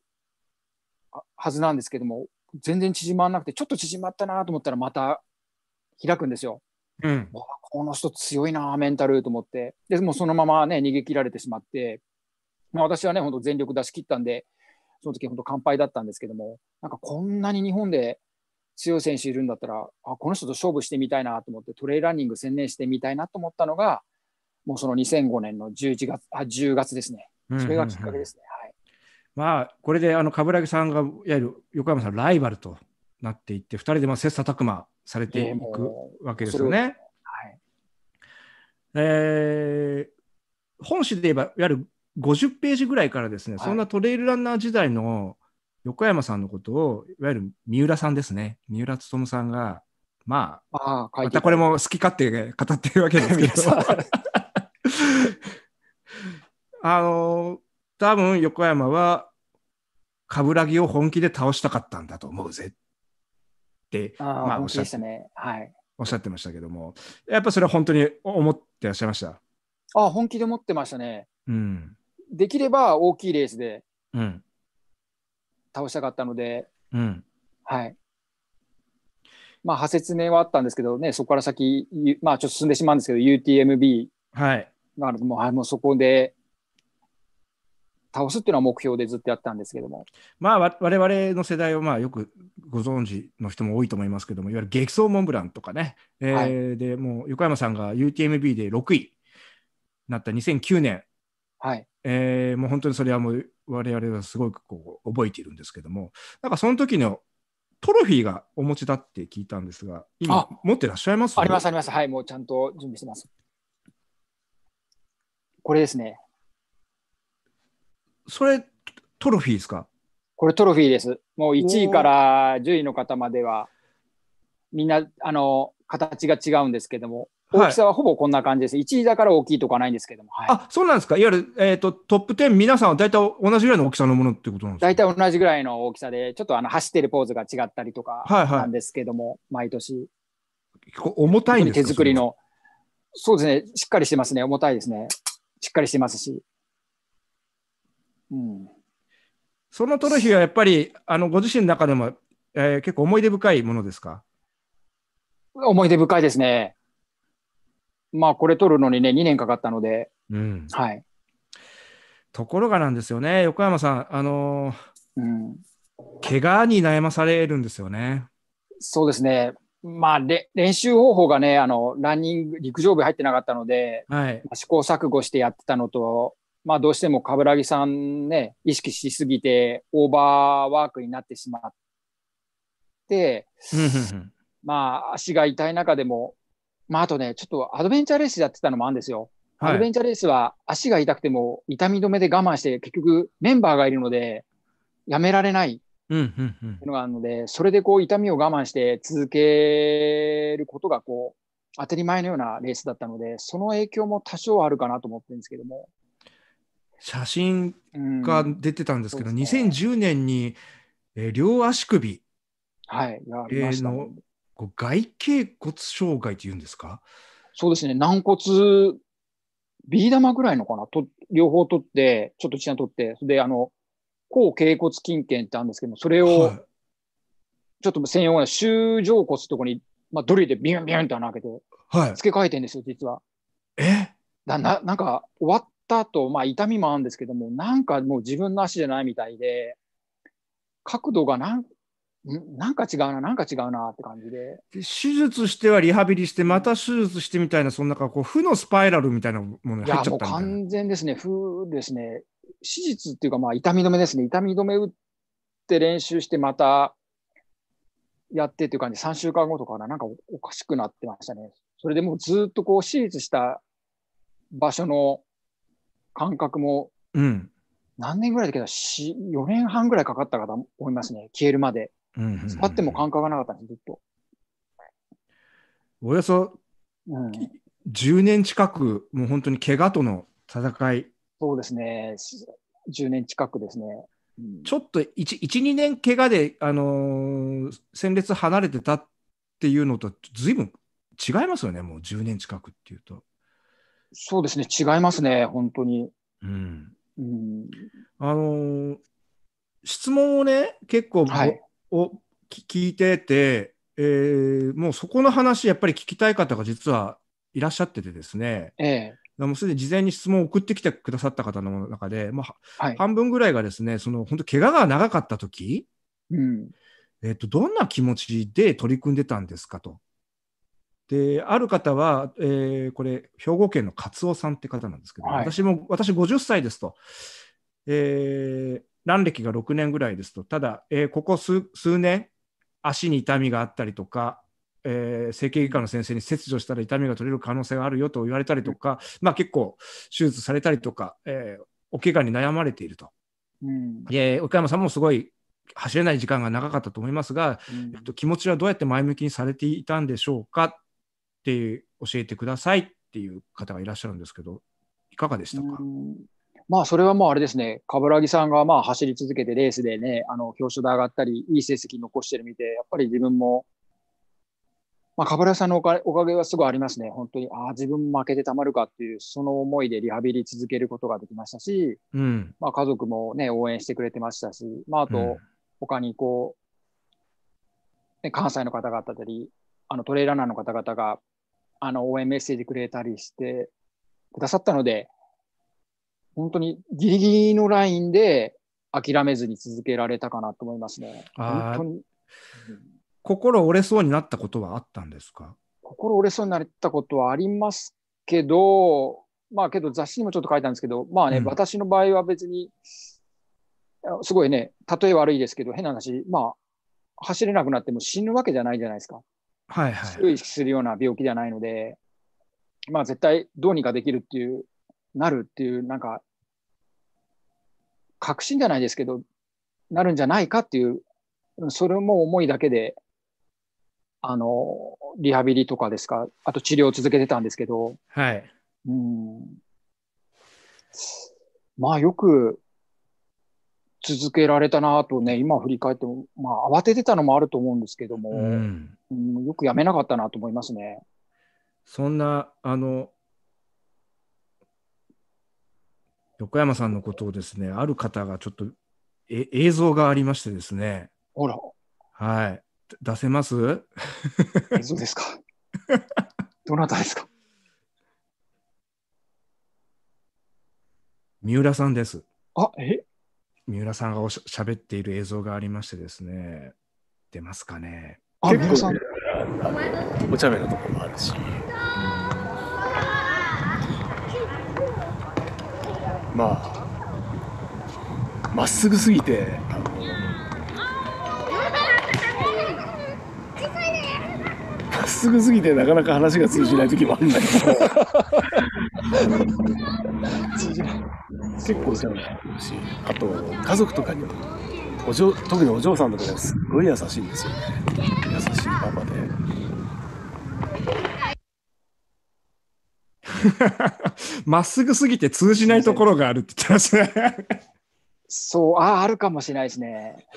はずなんですけども、全然縮まらなくて、ちょっと縮まったなと思ったらまた開くんですよ。うん、この人強いなメンタルと思ってでもそのままね逃げ切られてしまって、まあ、私はね本当全力出し切ったんでその時本当完敗だったんですけどもなんかこんなに日本で強い選手いるんだったらあこの人と勝負してみたいなと思ってトレイランニング専念してみたいなと思ったのがもうその2005年の11月あ10月ですねそれがきっかけですね。まあ、これであの冠城さんがいわゆる横山さんライバルとなっていって2人でまあ切磋琢磨されていくわけですよね。はい、えー、本誌で言えば、いわゆる50ページぐらいからですね、はい、そんなトレイルランナー時代の横山さんのことを、いわゆる三浦さんですね、三浦勉さんが、まあ、あまたこれも好き勝手語ってるわけですけど、[laughs] [laughs] あの、多分横山は、冠城を本気で倒したかったんだと思うぜっってまあ、おっしゃって、ねはい、おっしゃってましたけども、やっぱそれは本当に思ってらっしゃいましたあ本気で思ってましたね。うん、できれば大きいレースで倒したかったので、うん、はい。まあ、破説明はあったんですけどね、そこから先、まあ、ちょっと進んでしまうんですけど、UTMB がある、はい、もう、はい、もうそこで倒すっていうのは目標でずっとやったんですけども。まあ、我々の世代をまあよくご存知の人も多いと思いますけども、いわゆる激走モンブランとかね、えー、はい、でもう横山さんが UTMB で6位になった2009年、はいえー、もう本当にそれはもう我々はすごくこう覚えているんですけども、なんかその時のトロフィーがお持ちだって聞いたんですが、今、持ってらっしゃいますあります、あります。はい、もうちゃんと準備してます。これですね。それ、トロフィーですかこれトロフィーです。もう1位から10位の方までは、みんな、あの、形が違うんですけども、大きさはほぼこんな感じです。はい、1位だから大きいとかないんですけども。はい、あ、そうなんですか。いわゆる、えっ、ー、と、トップ10、皆さんは大体同じぐらいの大きさのものってことなんですか大体同じぐらいの大きさで、ちょっとあの、走ってるポーズが違ったりとか、なんですけども、はいはい、毎年。結構重たいんですか手作りの。そうですね。しっかりしてますね。重たいですね。しっかりしてますし。うん、そのトロフィーはやっぱりあのご自身の中でも、えー、結構思い出深いものですか思い出深いですね。まあこれ取るのにね2年かかったので、うん、はい、ところがなんですよね横山さん、あのーうん、怪我に悩まされるんですよね。そうですねまあ、練習方法がね、あの、ランニング、陸上部入ってなかったので、はい、試行錯誤してやってたのと、まあ、どうしても冠城さんね、意識しすぎて、オーバーワークになってしまって、まあ、足が痛い中でも、まあ、あとね、ちょっとアドベンチャーレースやってたのもあるんですよ。はい、アドベンチャーレースは足が痛くても痛み止めで我慢して、結局メンバーがいるので、やめられないっていうのがあるので、それでこう痛みを我慢して続けることがこう、当たり前のようなレースだったので、その影響も多少あるかなと思ってるんですけども。写真が出てたんですけど、うん、ね、2010年に、えー、両足首、はいえー、の外頸骨障害っていうんですかそうですね、軟骨、ビー玉ぐらいのかな、と両方取って、ちょっとちな取って、で、あの、後頸骨筋腱ってあるんですけども、それを、はい、ちょっと専用な周上骨ってとこに、まあ、ドリルでビュンビュンって穴開けて、はい、付け替えてんですよ、実は。えだななんか終わっった後、まあ、痛みもあるんですけども、なんかもう自分の足じゃないみたいで、角度がなんなんか違うな、なんか違うなって感じで。手術してはリハビリして、また手術してみたいな、そんなこう負のスパイラルみたいなものに入っちゃったいや、もう完全ですね、負ですね。手術っていうか、まあ、痛み止めですね。痛み止め打って練習して、またやってっていう感じ、3週間後とかな、なんかおかしくなってましたね。それでもうずっとこう、手術した場所の感覚も、うん、何年ぐらいだけど、4年半ぐらいかかったかと思いますね、消えるまで。使っても感覚がなかったんです、ずっと。およそ、うん、10年近く、もう本当に怪我との戦い。そうですね、10年近くですね。うん、ちょっと1、2年怪我で、あのー、戦列離れてたっていうのと、ずいぶん違いますよね、もう10年近くっていうと。そうですね、違いますね、本当に。うん、うん、あのー、質問をね、結構、はい、聞いてて、えー、もうそこの話、やっぱり聞きたい方が実はいらっしゃっててですね、ええー、もうすでに事前に質問を送ってきてくださった方の中で、まあ、はい、半分ぐらいがですね、その本当、怪我が長かった時、うんえっ、とどんな気持ちで取り組んでたんですかと。で、ある方は、えー、これ、兵庫県の勝夫さんって方なんですけど、はい、私も、私50歳ですと、えー、乱歴が6年ぐらいですと、ただ、えー、ここ数年、足に痛みがあったりとか、えー、整形外科の先生に切除したら痛みが取れる可能性があるよと言われたりとか、うん、まあ、結構手術されたりとか、えー、お怪我に悩まれていると。うん、え岡山さんもすごい走れない時間が長かったと思いますが、うん、えっと、気持ちはどうやって前向きにされていたんでしょうかって教えてくださいっていう方がいらっしゃるんですけど、いかがでしたかまあ、それはもうあれですね、冠城さんがまあ走り続けてレースでね、あの表彰台上がったり、いい成績残してるみて、やっぱり自分も、まあ、冠城さんのおかおかげはすごいありますね、本当に、ああ、自分負けてたまるかっていう、その思いでリハビリ続けることができましたし、うん、まあ、家族もね、応援してくれてましたし、まあ、あと、他にこう、ね、関西の方々だったり、あのトレーラーの方々があの応援メッセージくれたりしてくださったので、本当にギリギリのラインで諦めずに続けられたかなと思いますね。本当に心折れそうになったことはあったんですか心折れそうになったことはありますけど、まあけど雑誌にもちょっと書いたんですけど、まあね、うん、私の場合は別に、すごいね、例え悪いですけど、変な話、まあ、走れなくなっても死ぬわけじゃないじゃないですか。はいはい、す意識するような病気じゃないので、まあ、絶対どうにかできるっていう、なるっていう、なんか、確信じゃないですけど、なるんじゃないかっていう、それも思いだけで、あの、リハビリとかですか、あと治療を続けてたんですけど、はい。うん。まあ、よく、続けられたなとね、今振り返っても、まあ、慌ててたのもあると思うんですけども、うんうん、よくやめなかったなと思いますね。そんな、あの、横山さんのことをですね、ある方がちょっとえ映像がありましてですね。ほら。はい。出せます映像ですか。[laughs] どなたですか三浦さんです。あ、え三浦さんがおしゃ喋っている映像がありましてですね、出ますかね。あ、三浦さん。お茶目なところもあるし。まあ、まっすぐすぎて、あの、まっすぐすぎてなかなか話が通じない時もあるんだけど。[laughs] [laughs] 通じない。結構そうし、あと、家族とかにも、お嬢、特にお嬢さんとかがすごい優しいんですよ優しいパパで。まっすぐすぎて通じないところがあるって言ってますねそう、ああ、るかもしれないですね。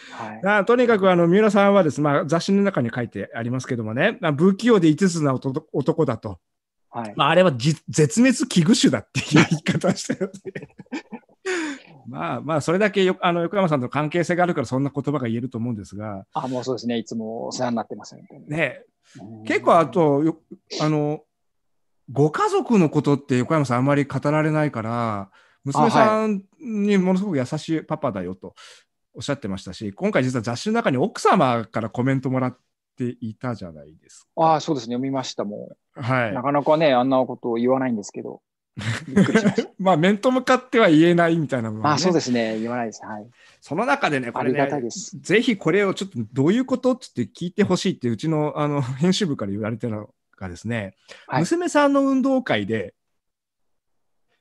はい、とにかくあの三浦さんはです、まあ、雑誌の中に書いてありますけどもね、不器用で5つな男だと。はい、まあ、あれは絶滅危惧種だっていう言い方したよでまあまあ、それだけあの横山さんとの関係性があるから、そんな言葉が言えると思うんですが。あもうそうですね、いつもお世話になってますね。ね結構、あとよ、あの、ご家族のことって横山さん、あんまり語られないから、娘さんにものすごく優しいパパだよとおっしゃってましたし、はい、今回、実は雑誌の中に奥様からコメントもらっていたじゃないですか。ああ、そうですね、読みました、もう。はい。なかなかね、あんなことを言わないんですけど。[laughs] まあ、面と向かっては言えないみたいなもの、ね、あそうですね、言わないです。はい、その中でね、これ、ね、ぜひこれをちょっとどういうことって聞いてほしいって、うちのあの編集部から言われてるのがですね、はい、娘さんの運動会で、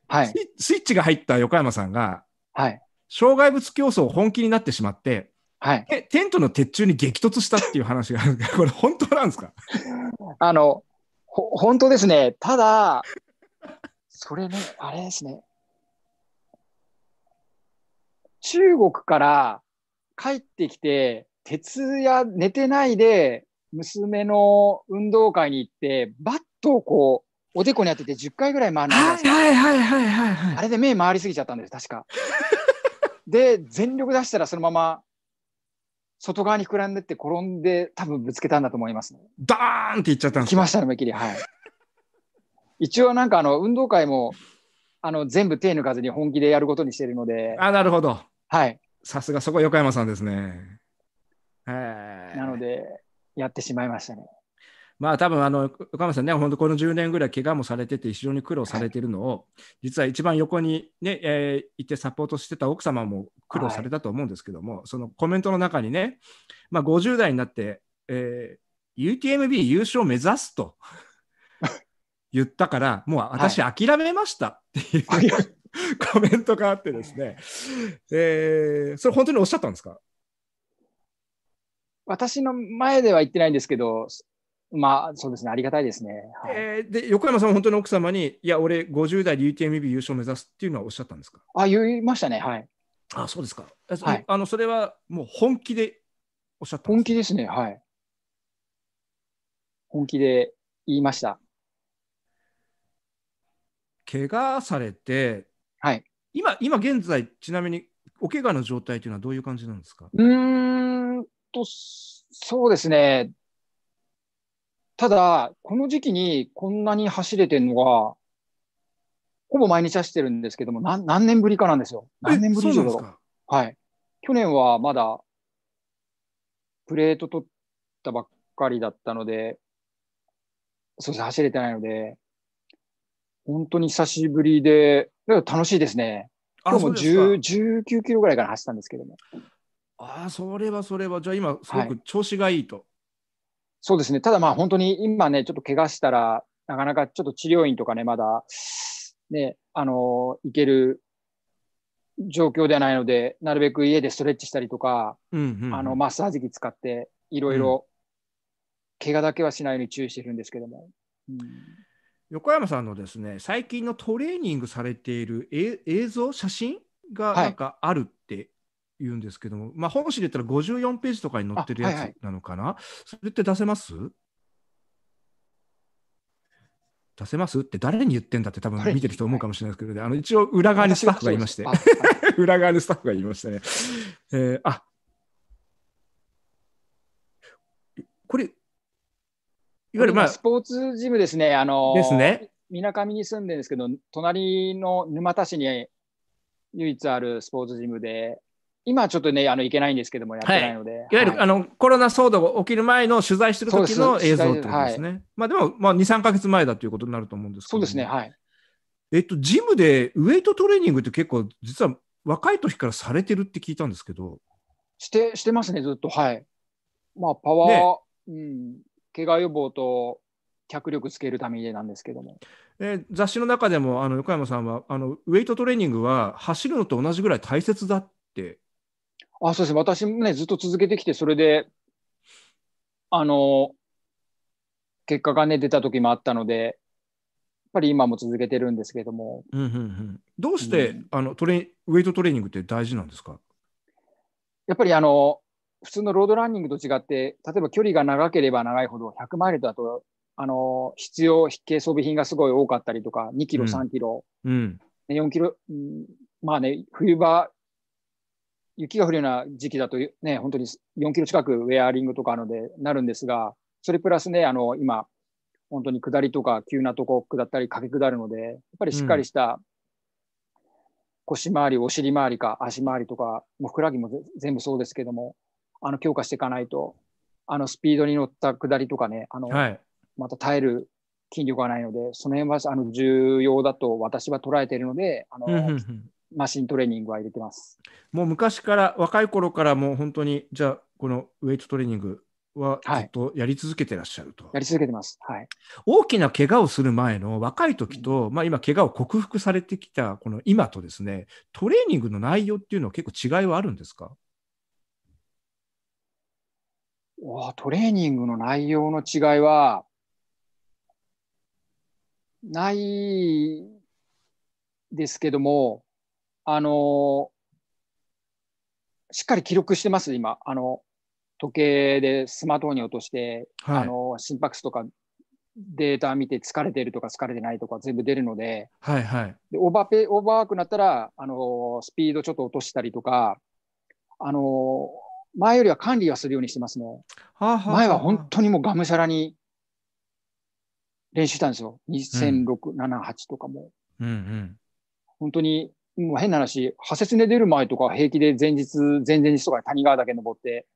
はい、スイッチが入った横山さんが、はい、障害物競争を本気になってしまって、はい、テントの鉄柱に激突したっていう話があるが、[laughs] これ、本当なんですかあの本当ですね、ただ、それね、あれですね、中国から帰ってきて、徹夜寝てないで、娘の運動会に行って、バットをこう、おでこに当てて10回ぐらい回るんですよ。はいはいはいはいはい、はい。あれで目回りすぎちゃったんです、確か。で、全力出したらそのまま外側に膨らんでって転んで多分ぶつけたんだと思います、ね、ダーンって言っちゃったんです来ましたね、目切り。はい。[laughs] 一応なんかあの、運動会も、あの、全部手抜かずに本気でやることにしてるので。あ、なるほど。はい。さすがそこ横山さんですね。なので、やってしまいましたね。まあ多分あの、岡山さんね、本当この10年ぐらい怪我もされてて、非常に苦労されてるのを、実は一番横にね、えー、いてサポートしてた奥様も苦労されたと思うんですけども、はい、そのコメントの中にね、まあ、50代になって、えー、UTMB 優勝目指すと [laughs] 言ったから、もう私諦めましたっていう、はい、[laughs] コメントがあってですね、えー、それ本当におっしゃったんですか私の前では言ってないんですけど、まあ、そうですね、ありがたいですね。はい、えー、で横山さんは本当に奥様に、いや、俺、50代で UTMB 優勝目指すっていうのはおっしゃったんですかあ言いましたね、はい。あそうですか。はい、あのそれはもう本気でおっしゃった本気ですね、はい。本気で言いました。怪我されて、はい、今、今現在、ちなみにお怪我の状態というのはどういう感じなんですかうんと、そうですね、ただ、この時期にこんなに走れてるのは、ほぼ毎日走ってるんですけども、何何年ぶりかなんですよ。何年ぶりだろう。はい。去年はまだ、プレート取ったばっかりだったので、そうですね、走れてないので、本当に久しぶりで、楽しいですね。今日も19キロぐらいから走ったんですけども。ああ、それはそれは、じゃあ今、すごく調子がいいと。はいそうですね。ただまあ本当に今ね、ちょっと怪我したら、なかなかちょっと治療院とかね、まだ、ね、あの、行ける状況ではないので、なるべく家でストレッチしたりとか、うんうんうん、あの、マッサージ機使って、いろいろ、怪我だけはしないように注意してるんですけども。うん、横山さんのですね、最近のトレーニングされている映像、写真がなんかあるって言うんですけども、まあ、本誌で言ったら54ページとかに載ってるやつなのかな、はいはい、それって出せます出せますって誰に言ってんだって多分見てる人思うかもしれないですけど、ね、あの一応裏側にスタッフがいまして、[laughs] 裏側にスタッフがいましてね、えー、あこれ、いわゆるまあ。スポーツジムですね、あのですね。みなかみに住んでるんですけど、隣の沼田市に唯一あるスポーツジムで、今はちょっとね、あの、いけないんですけども、やってないので。はい、いわゆる、はい、あの、コロナ騒動が起きる前の取材してる時の映像ってことですね。はい、まあでも、まあ2、3か月前だということになると思うんですけど、ね、そうですね、はい。えっと、ジムでウエイトトレーニングって結構、実は若い時からされてるって聞いたんですけど。して、してますね、ずっと、はい。まあ、パワー、ね、うん、怪我予防と脚力つけるためなんですけども。え雑誌の中でもあの横山さんはあのウエイトトレーニングは走るのと同じぐらい大切だってあそうです私もねずっと続けてきてそれであの結果がね出た時もあったのでやっぱり今も続けてるんですけども、うんうんうん、どうして、うん、あのトレウェイトトレーニングって大事なんですかやっぱりあの普通のロードランニングと違って例えば距離が長ければ長いほど100マイルだとあの必要軽装備品がすごい多かったりとか2キロ3キロ、うん、うん、4キロ、うん、まあね冬場雪が降るような時期だと、ね、本当に4キロ近くウェアリングとかのでなるんですが、それプラスね、あの、今、本当に下りとか急なとこ下ったり駆け下るので、やっぱりしっかりした腰回り、お尻回りか足回りとか、もうふくらはぎも全部そうですけども、あの強化していかないと、あのスピードに乗った下りとかね、あの、はい、また耐える筋力がないので、その辺はあの重要だと私は捉えているので、あの、うんうんうんマシントレーニングは入れてます。もう昔から、若い頃からもう本当に、じゃあ、このウェイトトレーニングはずっとやり続けてらっしゃると。はい、やり続けてます。はい、大きな怪我をする前の若い時と、うん、まあ、今、怪我を克服されてきたこの今とですね、トレーニングの内容っていうのは結構違いはあるんですかトレーニングの内容の違いは、ないですけども、あのしっかり記録してます、今。あの時計でスマートフォンに落として、はい、あの心拍数とかデータ見て疲れてるとか疲れてないとか全部出るので,、はいはい、でオーバーペオーバーワークになったらあのスピードちょっと落としたりとかあの前よりは管理はするようにしてますね。はあはあ、前は本当にもうがむしゃらに練習したんですよ。2006、うん、7、8とかも。うんうん、本当にもう変な話、派雪で出る前とか平気で前日、前々日とか谷川だけ登って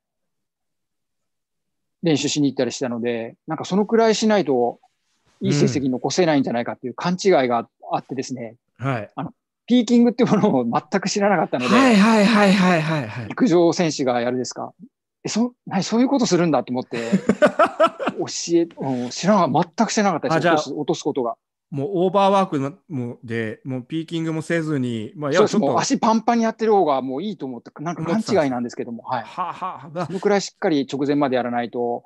練習しに行ったりしたので、なんかそのくらいしないといい成績残せないんじゃないかっていう勘違いがあってですね、うん、はい、あのピーキングっていうものを全く知らなかったので、はいはいはいはいはい、はい、陸上選手がやるですか、えそ何そういうことするんだと思って、[laughs] 教え、うん、知らなかった、全く知らなかったです、落とすことが。もうオーバーワークもで、もうピーキングもせずに、まあ、そうそう足パンパンにやってる方がもういいと思って、なんか勘違いなんですけども、はい。ははそのくらいしっかり直前までやらないと。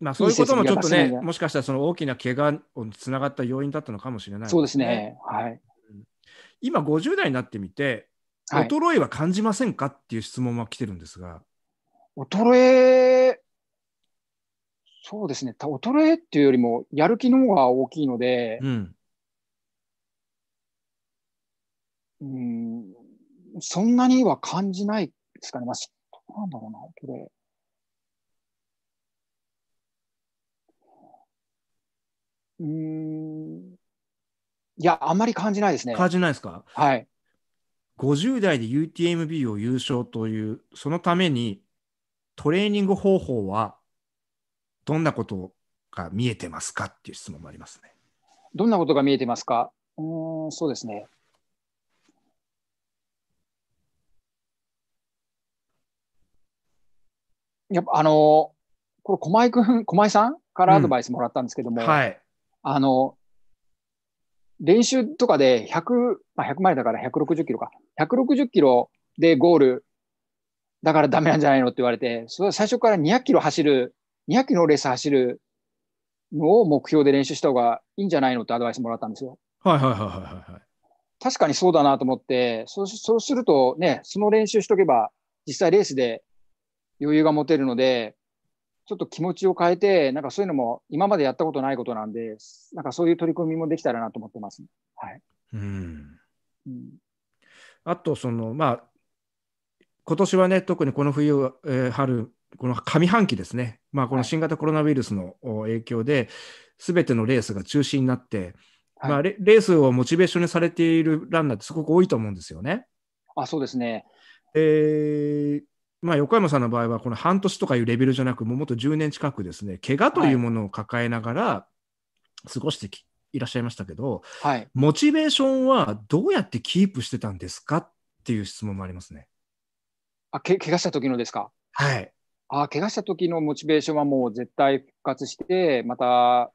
まあ、そういうこともちょっとね、もしかしたらその大きな怪我につながった要因だったのかもしれない、ね、そうですね。はい。今、50代になってみて、衰えは感じませんかっていう質問は来てるんですが。はい、衰えそうですね、衰えっていうよりも、やる気の方が大きいので、うん、うんそんなには感じないですかね。まあ、なんだろうな、これ。うん。いや、あんまり感じないですね。感じないですかはい。50代で UTMB を優勝という、そのためにトレーニング方法はどんなことが見えてますかっていう質問もありますね。どんなことが見えてますかうん、そうですね。やっぱあのこれ、駒井君、駒井さんからアドバイスもらったんですけども、うん、はい、あの、練習とかで100、まあ、100マイルだから160キロか、160キロでゴールだからダメなんじゃないのって言われて、それは最初から200キロ走る200キロのレース走るのを目標で練習した方がいいんじゃないのってアドバイスもらったんですよ。はいはいはいはい、確かにそうだなと思って、そうそうするとね、その練習しとけば、実際レースで余裕が持てるので、ちょっと気持ちを変えて、なんかそういうのも今までやったことないことなんで、なんかそういう取り組みもできたらなと思ってます、はい。うん。うん、あと、その、まあ、今年はね、特にこの冬、えー、春、この上半期ですね、まあ、この新型コロナウイルスの影響で、すべてのレースが中止になって、はい、まあレ、レースをモチベーションにされているランナーってすごく多いと思うんですよね。あそうですね、えーまあ、横山さんの場合は、この半年とかいうレベルじゃなく、ももっと10年近くですね、怪我というものを抱えながら過ごしてき、はい、いらっしゃいましたけど、はい、モチベーションはどうやってキープしてたんですかっていう質問もありますね。あけ怪我した時のですかはい。ああ、怪我した時のモチベーションはもう絶対復活して、また、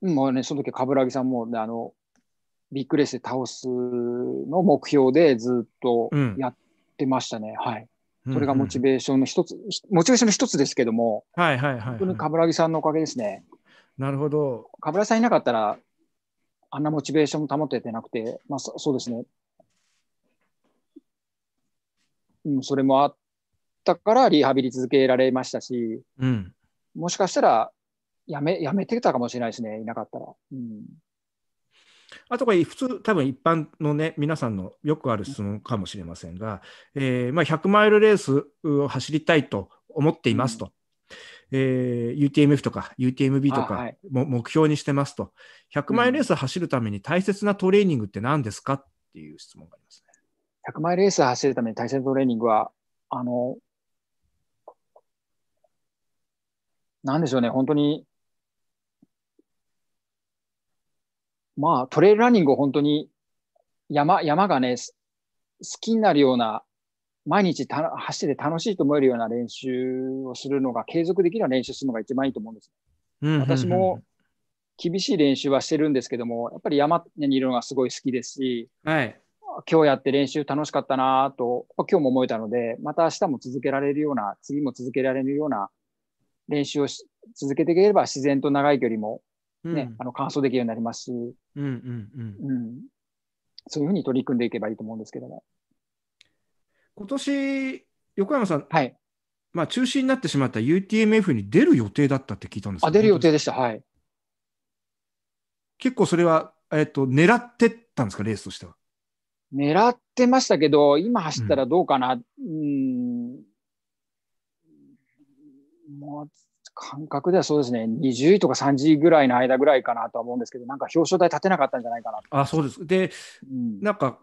もうね、その時、冠木さんも、ね、あの、ビッグレースで倒すの目標でずっとやってましたね。うん、はい。それがモチベーションの一つ、うんうん、モチベーションの一つですけども、はいはいはい、本当に冠木さんのおかげですね。なるほど。冠木さんいなかったら、あんなモチベーションも保ててなくて、まあそそうですね。うん、それもあっったからリハビリ続けられましたし、うん、もしかしたらやめやめてたかもしれないですね、いなかったら。うん、あとこれ、普通、多分一般のね、皆さんのよくある質問かもしれませんが、えーまあ、100マイルレースを走りたいと思っていますと。うんえー、UTMF とか UTMB とかも、目標にしてますと、はい、100マイルレース走るために大切なトレーニングって何ですかっていう質問がありますね。100マイルレース走るために大切なトレーニングは、あのなんでしょうね、本当に、まあ、トレイルランニングを本当に山、山がね、好きになるような、毎日た走ってて楽しいと思えるような練習をするのが、継続できる練習するのが一番いいと思うんです。うんうんうん、私も厳しい練習はしてるんですけども、やっぱり山にいるのがすごい好きですし、はい、今日やって練習楽しかったなと、今日も思えたので、また明日も続けられるような、次も続けられるような練習を続けていければ自然と長い距離もね、うん、あの完走できるようになりますし、うんうんうんうん、そういうふうに取り組んでいけばいいと思うんですけども。今年横山さん、はい、まあ、中止になってしまった UTMF に出る予定だったって聞いたんですあ出る予定でした、はい。結構それは、えーと、狙ってたんですか、レースとしては。狙ってましたけど、今走ったらどうかな、うん、うんもう感覚ではそうですね、20位とか30位ぐらいの間ぐらいかなとは思うんですけど、なんか表彰台立てなかったんじゃないかなあそうです。で、うん、なんか、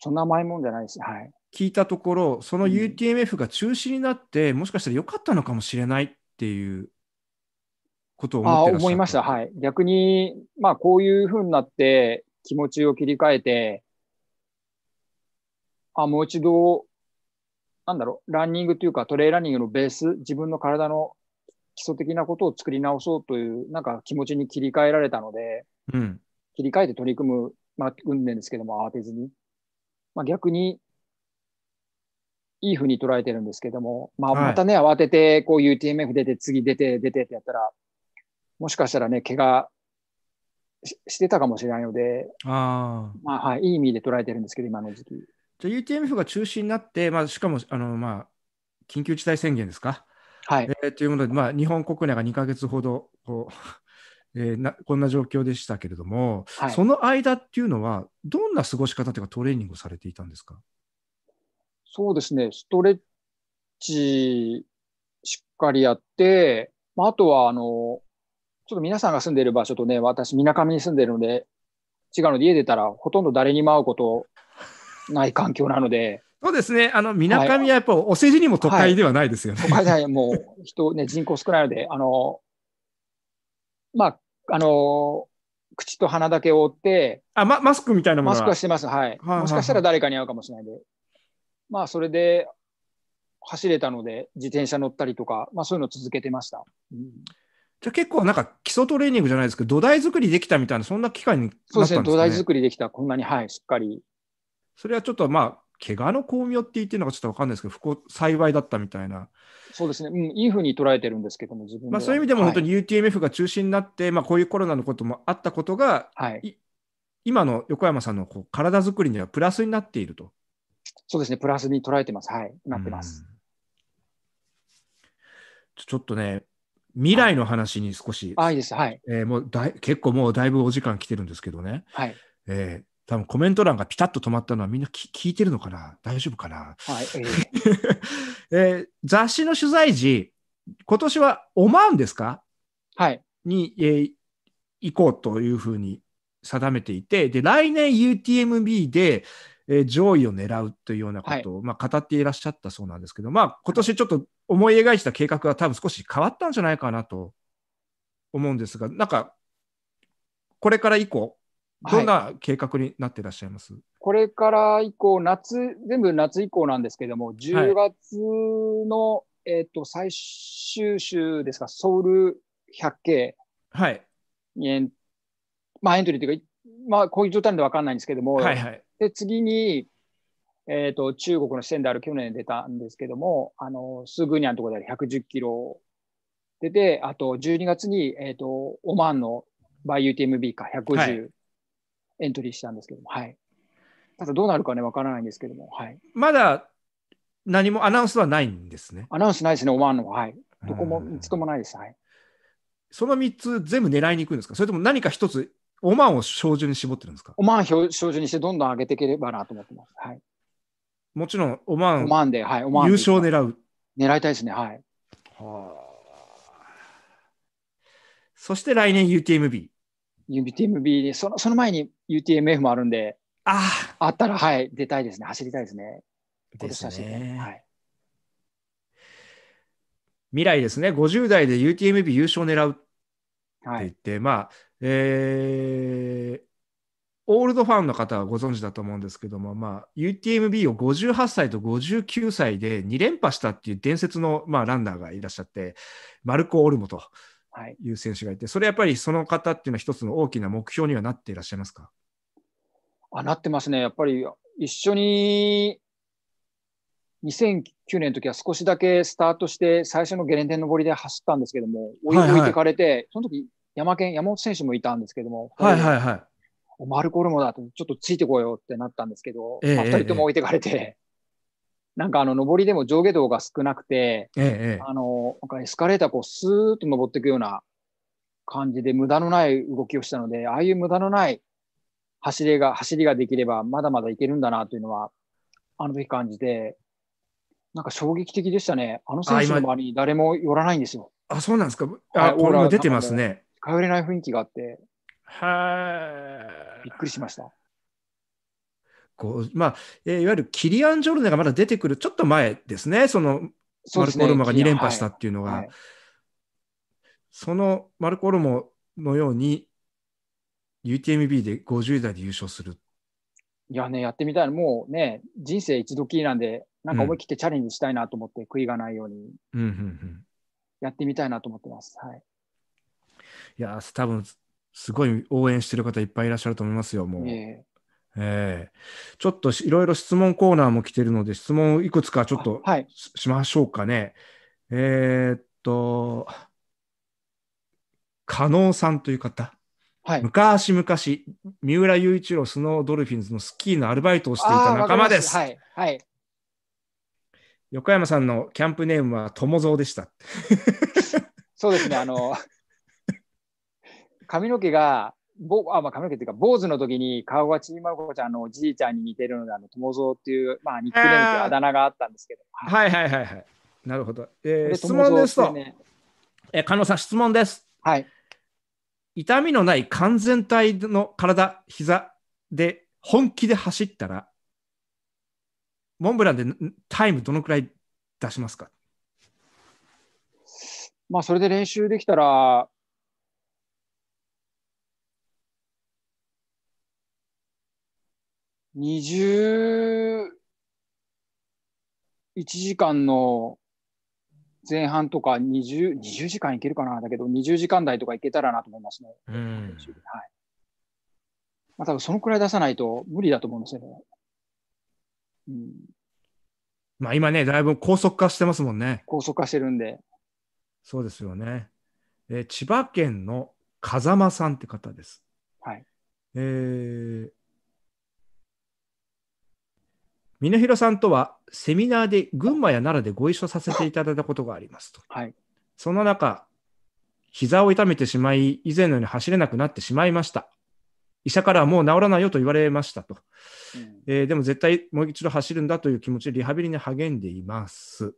そんな甘いもんじゃないです、ね、はい、聞いたところ、その UTMF が中止になって、うん、もしかしたら良かったのかもしれないっていうことを思ってらっしゃ思いました、はい。逆に、まあ、こういうふうになって、気持ちを切り替えて、あもう一度なんだろう、ランニングというかトレイランニングのベース、自分の体の基礎的なことを作り直そうという、なんか気持ちに切り替えられたので、うん、切り替えて取り組む、まあ、訓ですけども、慌てずに。まあ、逆に、いいふうに捉えてるんですけども、まあ、またね、はい、慌てて、こう UTMF 出て、次出て、出てってやったら、もしかしたらね、怪我ししてたかもしれないので、あまあ、はい、いい意味で捉えてるんですけど、今の時期。じゃ UTMF が中止になって、まあ、しかも、あの、まあ、緊急事態宣言ですか。はい。えー、というもので、まあ、日本国内が2か月ほど、こう、[laughs] えー、なこんな状況でしたけれども、はい、その間っていうのは、どんな過ごし方というか、トレーニングをされていたんですかそうですね、ストレッチしっかりやって、まあ、あとはあの、ちょっと皆さんが住んでいる場所とね、私、みなかみに住んでいるので、違うので、家出たらほとんど誰にも会うことない環境なので。そうですね。あの、みなかみはやっぱ、お世辞にも都会ではないですよね。はいはい、都会ではもう、人、ね、人口少ないので、あの、まあ、あの、口と鼻だけ覆って、あ、ま、マスクみたいなものマスクはしてます。はい。もしかしたら誰かに会うかもしれないで。まあ、それで、走れたので、自転車乗ったりとか、まあ、そういうのを続けてました。うんじゃ結構なんか基礎トレーニングじゃないですけど、土台作りできたみたいな、そんな機会に、そうですね、土台作りできた、こんなに、はい、しっかりそれはちょっとまあ、怪我の巧妙って言ってるのかちょっと分かんないですけど、不幸幸いだったみたいな。そうですね、うん、いいふうに捉えてるんですけども、自分まあ、そういう意味でも本当に UTMF が中心になって、はい、まあ、こういうコロナのこともあったことが、はい、今の横山さんのこう体作りにはプラスになっていると。そうですね、プラスに捉えてます。はい、なってます。ちょっとね、未来の話に少し、あいいです、はいえもうだい結構もうだいぶお時間来てるんですけどね、はいえー、多分コメント欄がピタッと止まったのはみんな聞いてるのかな大丈夫かな、はいえー、[laughs] 雑誌の取材時、今年はオマーンですかはい。に、えー、行こうというふうに定めていて、で、来年 UTMB で、えー、上位を狙うというようなことを、はい、まあ、語っていらっしゃったそうなんですけど、まあ、今年ちょっと思い描いてた計画は多分少し変わったんじゃないかなと思うんですが、なんか、これから以降、どんな計画になってらっしゃいます、はい、これから以降、夏、全部夏以降なんですけれども、10月の、はい、えーと、最終週ですか、ソウル100系にエン,、はまあ、エントリーというか、まあ、こういう状態で分かんないんですけども、はいはい、で次に、えーと、中国の四川である去年出たんですけれども、あのスグニャンのところで110キロ出て、あと12月に、えーと、オマーンのバイ UTMB か150。エントリーしたんですけども、はい。ただどうなるかね、わからないんですけども、はい。まだ何もアナウンスはないんですね。アナウンスないですね、オマんンのは。はい。どこも3つともないです。はい。その3つ全部狙いに行くんですかそれとも何か1つ、オマーンを照準に絞ってるんですかオマーン照準にしてどんどん上げていければなと思ってます。はい。もちろんオマーン、オマーンで、はい、オマーン優勝を狙う。狙いたいですね、はい。はあ。そして来年 UTMB。UTMB で、そのその前に UTMF もあるんで、ああったら、はい、出たいですね、走りたいですね。ですね。はい、未来ですね、50代で UTMB 優勝狙うって言って、はい、まあ、えー、オールドファンの方はご存知だと思うんですけども、まあ、UTMB を58歳と59歳で2連覇したっていう伝説の、まあ、ランナーがいらっしゃって、マルコ・オルモとはい、いう選手がいて、それやっぱりその方っていうのは一つの大きな目標にはなっていらっしゃいますかあなってますね。やっぱり一緒に2009年の時は少しだけスタートして最初のゲレンデの上りで走ったんですけども、追い置いてかれて、はいはい、その時山県山本選手もいたんですけども、はいはいはい。マルコルモだと、ちょっとついてこようってなったんですけど、えー、まあ、2人とも置いてかれて、えーなんかあの上りでも上下動が少なくて、ええ、あのなんかエスカレーターこうスーッと上っていくような感じで無駄のない動きをしたので、ああいう無駄のない走りが、走りができればまだまだいけるんだなというのは、あの時感じて、なんか衝撃的でしたね。あの選手の周りに誰も寄らないんですよ。あ、そうなんですか。あ、はい、オーラ出てますね。通れない雰囲気があって。はい。びっくりしました。まあ、いわゆるキリアン・ジョルネがまだ出てくるちょっと前ですね、そのマルコ・オルマが2連覇したっていうのが、そ、はそのマルコ・オルモのように UTMB で50代で優勝する。いやね、やってみたいもうね、人生一度きりなんで、なんか思い切ってチャレンジしたいなと思って、うん、悔いがないように、やってみたいなと思ってます。はい、いや、多分すごい応援してる方いっぱいいらっしゃると思いますよ、もう。えーえー、ちょっといろいろ質問コーナーも来てるので、質問いくつかちょっとし,、ましょうかね。えー、っと、加納さんという方。はい、昔々、三浦雄一郎スノードルフィンズのスキーのアルバイトをしていた仲間です。はい、はい、横山さんのキャンプネームは友蔵でした。そうですね、あの、髪の毛がぼあまあ、髪の毛っていうか、坊主の時に顔がちいまる子ちゃんのじいちゃんに似てるので、あの友蔵っていう、まあ、ニックネームというあだ名があったんですけど。はいはいはいはい。なるほど。えー、質問ですと、ね、え加納さん、質問です。はい。痛みのない完全体の体、膝で本気で走ったら、モンブランでタイムどのくらい出しますかまあ、それで練習できたら、21時間の前半とか 20, 20時間いけるかなだけど20時間台とかいけたらなと思いますね。うん、はいまあ、多分そのくらい出さないと無理だと思うんですよね。うん、まあ今ね、だいぶ高速化してますもんね。高速化してるんで。そうですよね。えー、千葉県の風間さんって方です。はい。えー、美濃広さんとはセミナーで群馬や奈良でご一緒させていただいたことがありますと。はい、その中、膝を痛めてしまい、以前のように走れなくなってしまいました。医者からはもう治らないよと言われましたと。うん、えー、でも絶対もう一度走るんだという気持ちでリハビリに励んでいます。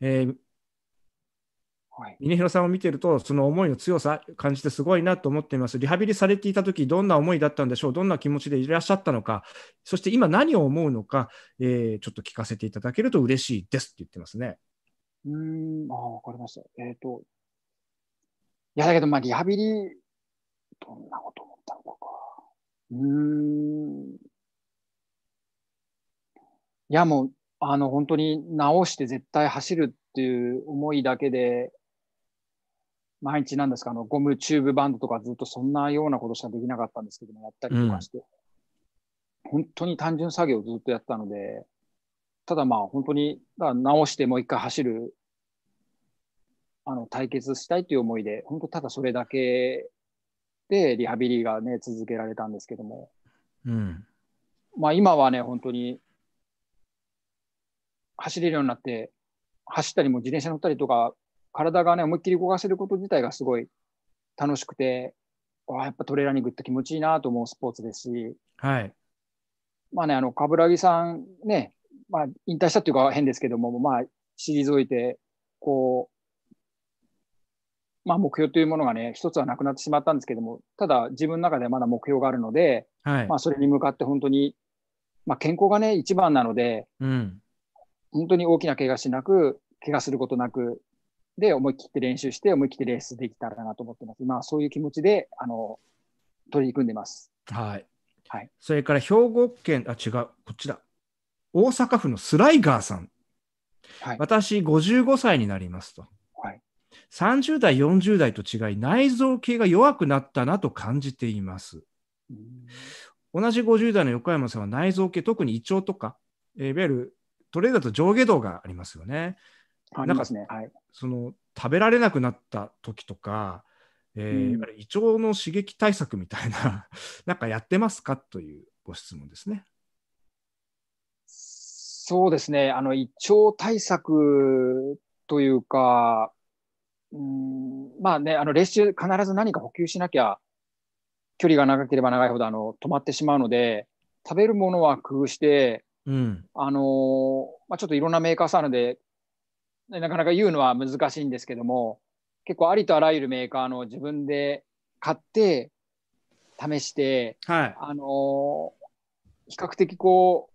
えー、峰広さんを見てると、その思いの強さ感じてすごいなと思っています。リハビリされていた時、どんな思いだったんでしょう、どんな気持ちでいらっしゃったのか、そして今何を思うのか、えー、ちょっと聞かせていただけると嬉しいですって言ってますね。うん、あ分かりました。えっ、ー、と、いやだけど、まあ、リハビリ、どんなこと思ったのかか。うん。いや、もう、あの、本当に直して絶対走るっていう思いだけで、毎日なんですか、あの、ゴムチューブバンドとかずっとそんなようなことしかできなかったんですけども、やったりとかして、うん、本当に単純作業をずっとやったので、ただまあ本当に、直してもう一回走る、あの、対決したいという思いで、本当ただそれだけでリハビリがね、続けられたんですけども、うん。まあ今はね、本当に、走れるようになって、走ったりも自転車乗ったりとか体がね、思いっきり動かせること自体がすごい楽しくて、あやっぱトレーラーにグっと気持ちいいなと思うスポーツですし、はい。まあね、あの、冠城さんね、まあ、引退したっていうか変ですけども、まあ、退いて、こう、まあ、目標というものがね、一つはなくなってしまったんですけども、ただ自分の中でまだ目標があるので、はい、まあ、それに向かって本当に、まあ、健康がね、一番なので、うん、本当に大きな怪我しなく、怪我することなく、で思い切って練習して、思い切ってレースできたらなと思ってます。まあ、そういう気持ちで、あの、取り組んでます。はい。はい。それから、兵庫県、あ、違う、こっちだ。大阪府のスライガーさん。はい、私、55歳になりますと。はい、30代、40代と違い、内臓系が弱くなったなと感じています。同じ50代の横山さんは内臓系、特に胃腸とか、いわゆるトレーダーと上下動がありますよね。ありますね。はい、その食べられなくなった時とか、えー、うん、胃腸の刺激対策みたいな、[laughs] なんかやってますかというご質問ですね。そうですね、あの胃腸対策というか、うん、まあね、あの練習必ず何か補給しなきゃ、距離が長ければ長いほどあの止まってしまうので、食べるものは工夫して、うん、あのまあ、ちょっといろんなメーカーさんあので、なかなか言うのは難しいんですけども結構ありとあらゆるメーカーの自分で買って試して、はい、あの比較的こ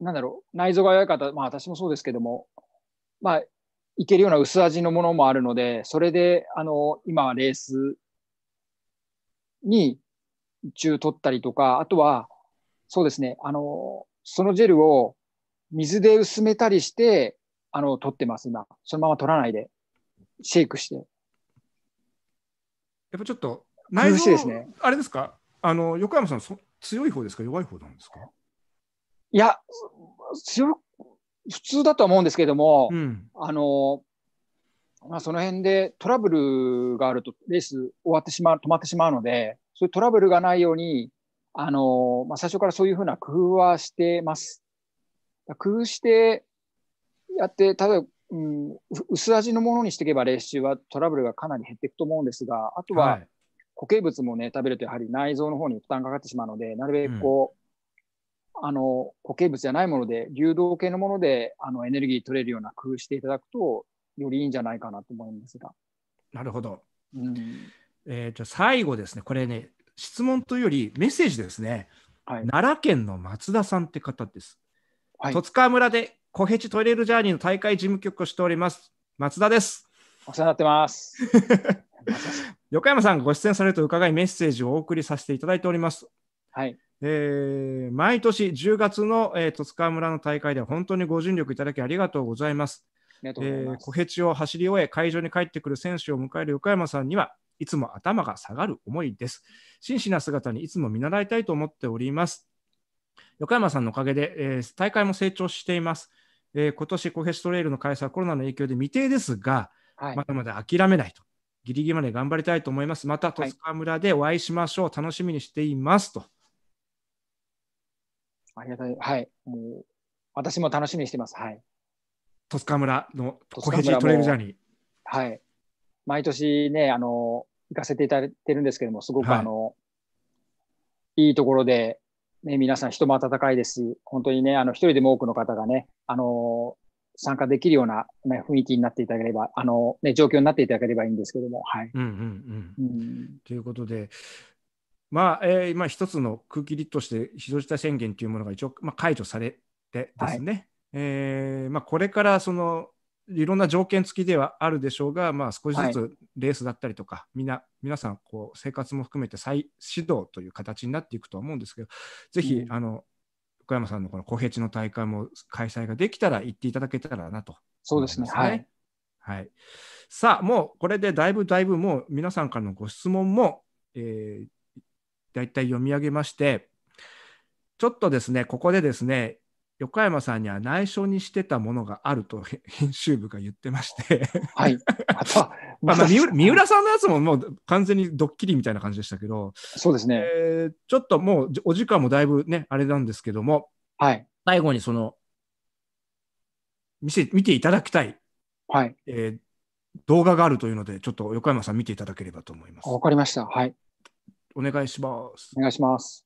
うなんだろう内臓が弱い方、まあ、私もそうですけども、まあ、いけるような薄味のものもあるのでそれであの今はレースに中取ったりとかあとはそうですねあのそのジェルを水で薄めたりして、あの、取ってます、今。そのまま取らないで。シェイクして。やっぱちょっと、内臓ですね。あれですかあの、横山さんそ、強い方ですか弱い方なんですかいや、強、普通だとは思うんですけども、うん、あの、まあ、その辺でトラブルがあるとレース終わってしまう、止まってしまうので、そういうトラブルがないように、あの、まあ、最初からそういうふうな工夫はしてます。工夫してやって、例えば、うん、薄味のものにしていけば、冷酒はトラブルがかなり減っていくと思うんですが、あとは固形物もね、食べるとやはり内臓の方に負担がかかってしまうので、なるべくこう、うん、あの固形物じゃないもので、流動系のものであのエネルギー取れるような工夫していただくと、よりいいんじゃないかなと思うんですが。なるほど。うん、えー、じゃ最後ですね、これね、質問というよりメッセージですね。はい、奈良県の松田さんって方です。戸塚村で小ヘチトイレルジャーニーの大会事務局をしております。松田です。お世話になってます。[laughs] 横山さんご出演されると伺いメッセージをお送りさせていただいております。はい。えー、毎年10月の、えー、戸塚村の大会では本当にご尽力いただきありがとうございます。えー、小ヘチを走り終え、会場に帰ってくる選手を迎える横山さんには、いつも頭が下がる思いです。真摯な姿にいつも見習いたいと思っております。横山さんのおかげで、えー、大会も成長しています。えー、今年、コフストレールの開催はコロナの影響で未定ですが、はい、まだまだ諦めないと。ギリギリまで頑張りたいと思います。また、戸塚村でお会いしましょう。はい、楽しみにしていますと。ありがたい。はい。もう、私も楽しみにしてます。はい。戸塚村のコヘジトレイルジャーニー。はい。毎年ね、あの、行かせていただいてるんですけども、すごくあの、いいところで、ね、皆さん人も温かいですし、本当にね、あの、一人でも多くの方がね、あの参加できるような、ね、雰囲気になっていただければ、あのね、状況になっていただければいいんですけども。はい、うんうんうん、うん、ということで、まあえー、今、一つの空気りとして、非常事態宣言というものが一応、まあ、解除されてですね、はい、えー、まあ、これからそのいろんな条件付きではあるでしょうが、まあ、少しずつレースだったりとか、はい、みな皆さんこう生活も含めて再始動という形になっていくとは思うんですけど、ぜひ、うん、あの福山さんのこの公平地の大会も開催ができたら行っていただけたらなと、ね、そうですね。はい。はい、さあ、もうこれでだいぶだいぶもう皆さんからのご質問も、えー、だいたい読み上げまして、ちょっとですね、ここでですね、横山さんには内緒にしてたものがあると編集部が言ってましてはい。[laughs] まあ、まあ、三浦さんのやつももう完全にドッキリみたいな感じでしたけど、そうですね。えー、ちょっともうお時間もだいぶね、あれなんですけども、はい。最後にその、見せ、見ていただきたい。はい。えー、動画があるというので、ちょっと横山さん見ていただければと思います。わかりました。はい。お願いします。お願いします。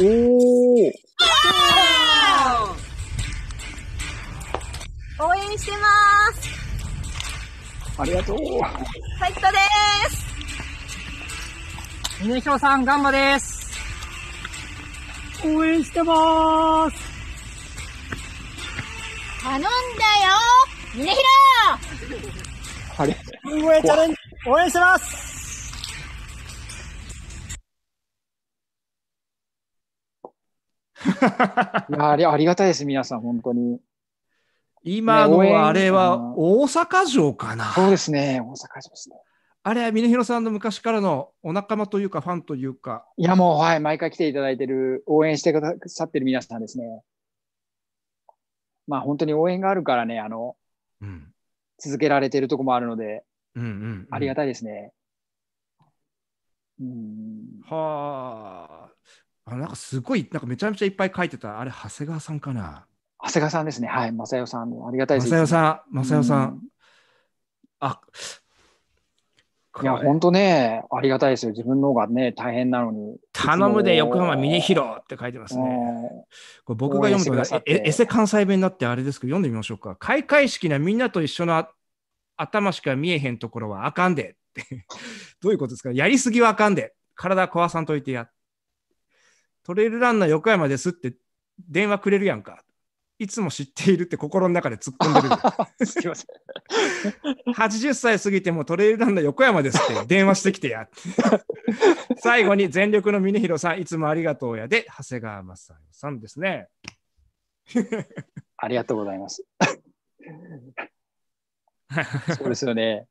おー応援してますありがとう斉藤です峰翔さん、ガンバです応援してます頼んだよ峰広あれ応援チャレンジ応援してますいやあありがたいです、皆さん、本当に。今のあれは大阪城かな。そうですね、大阪城ですね。あれは峰広さんの昔からのお仲間というか、ファンというか。いや、もう、はい、毎回来ていただいてる、応援してくださってる皆さんですね。まあ、本当に応援があるからね、あの、うん、続けられてるとこもあるので、うんうんうん、ありがたいですね。うんはあ、あなんかすごい、なんかめちゃめちゃいっぱい書いてた、あれ、長谷川さんかな。長谷川さんですね、はい、正代さん、ありがたいです。正代さん、正代さん。んあいや、本当ね、ありがたいですよ。自分の方がね、大変なのに。頼むで横浜峰広って書いてますね。これ僕が読むと、エセ関西弁になってあれですけど、読んでみましょうか。開会式なみんなと一緒の頭しか見えへんところはあかんで。[laughs] どういうことですかやりすぎはあかんで。体壊さんといてや。トレイルランナー横山ですって電話くれるやんか。いつも知っているって心の中で突っ込んでる。[laughs] す80歳過ぎてもトレイルランナー横山ですって電話してきてや。最後に全力の峰弘さん、いつもありがとうやで、長谷川雅代さんですね。[laughs] ありがとうございます。[laughs] そうですよね。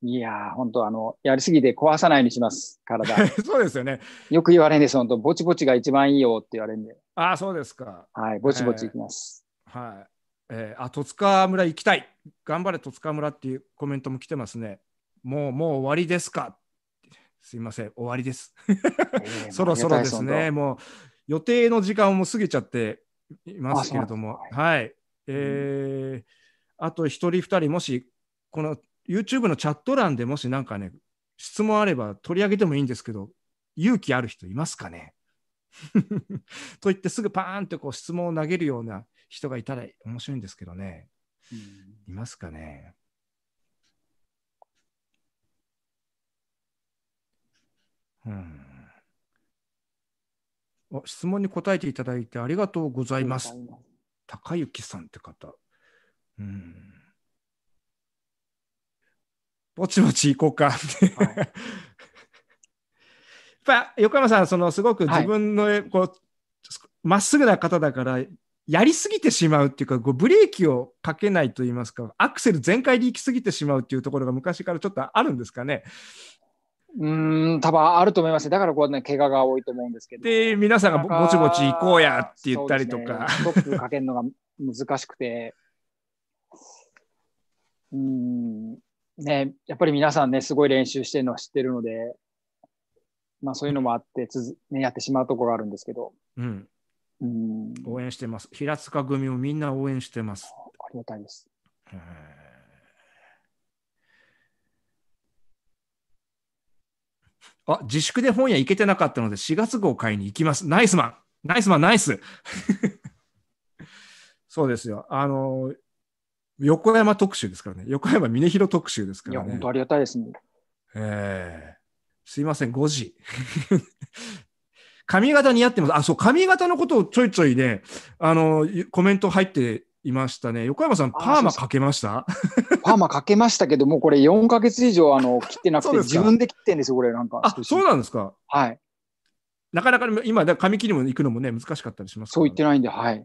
いやー、本当あの、やりすぎて壊さないようにします、体。[laughs] そうですよね。よく言われるんです、本当、ぼちぼちが一番いいよって言われるんで。ああ、そうですか。はい、ぼちぼちいきます。えー、はい。えー、あ、戸塚村行きたい。頑張れ、戸塚村っていうコメントも来てますね。もう、もう終わりですか。すいません、終わりです。えー、[laughs] そろそろですね、もう予定の時間も過ぎちゃっていますけれども、はい。えー、あと1人、2人、もしこの YouTube のチャット欄でもしなんかね、質問あれば取り上げてもいいんですけど、勇気ある人いますかね [laughs] と言ってすぐパーンとこう質問を投げるような人がいたら面白いんですけどね。いますかね。うん、お質問に答えていただいてありがとうございます。高きさんって方。うんぼちぼち行こうかって、はい。やっぱ横山さん、そのすごく自分のこうま、っすぐな方だから、やりすぎてしまうっていうか、ブレーキをかけないと言いますか、アクセル全開で行きすぎてしまうっていうところが昔からちょっとあるんですかね。うん、多分あると思います。だからこうね、怪我が多いと思うんですけど。で、皆さんがぼちぼち行こうやって言ったりとか。すストップかけるのが難しくて。[laughs] うん、ね、やっぱり皆さんね、すごい練習してるのは知ってるので、まあそういうのもあってつ、ね、やってしまうところがあるんですけど。うん。うん、応援してます。平塚組もみんな応援してます。ありがたいです。あ、自粛で本屋行けてなかったので4月号買いに行きます。ナイスマンナイスマンナイス [laughs] そうですよ。あの、横山特集ですからね。横山峰広特集ですからね。いや、本当ありがたいですね。ええー、すいません、5時。[laughs] 髪型似合ってます。あ、そう、髪型のことをちょいちょいね、あの、コメント入っていましたね。横山さん、パーマかけました [laughs] パーマかけましたけど、もこれ4か月以上、あの、切ってなくて、自分で切ってんですよ、これ、なんか。あ、そうなんですか。はい。なかなか今、髪切りも行くのもね、難しかったりします、ね、そう言ってないんで、はい。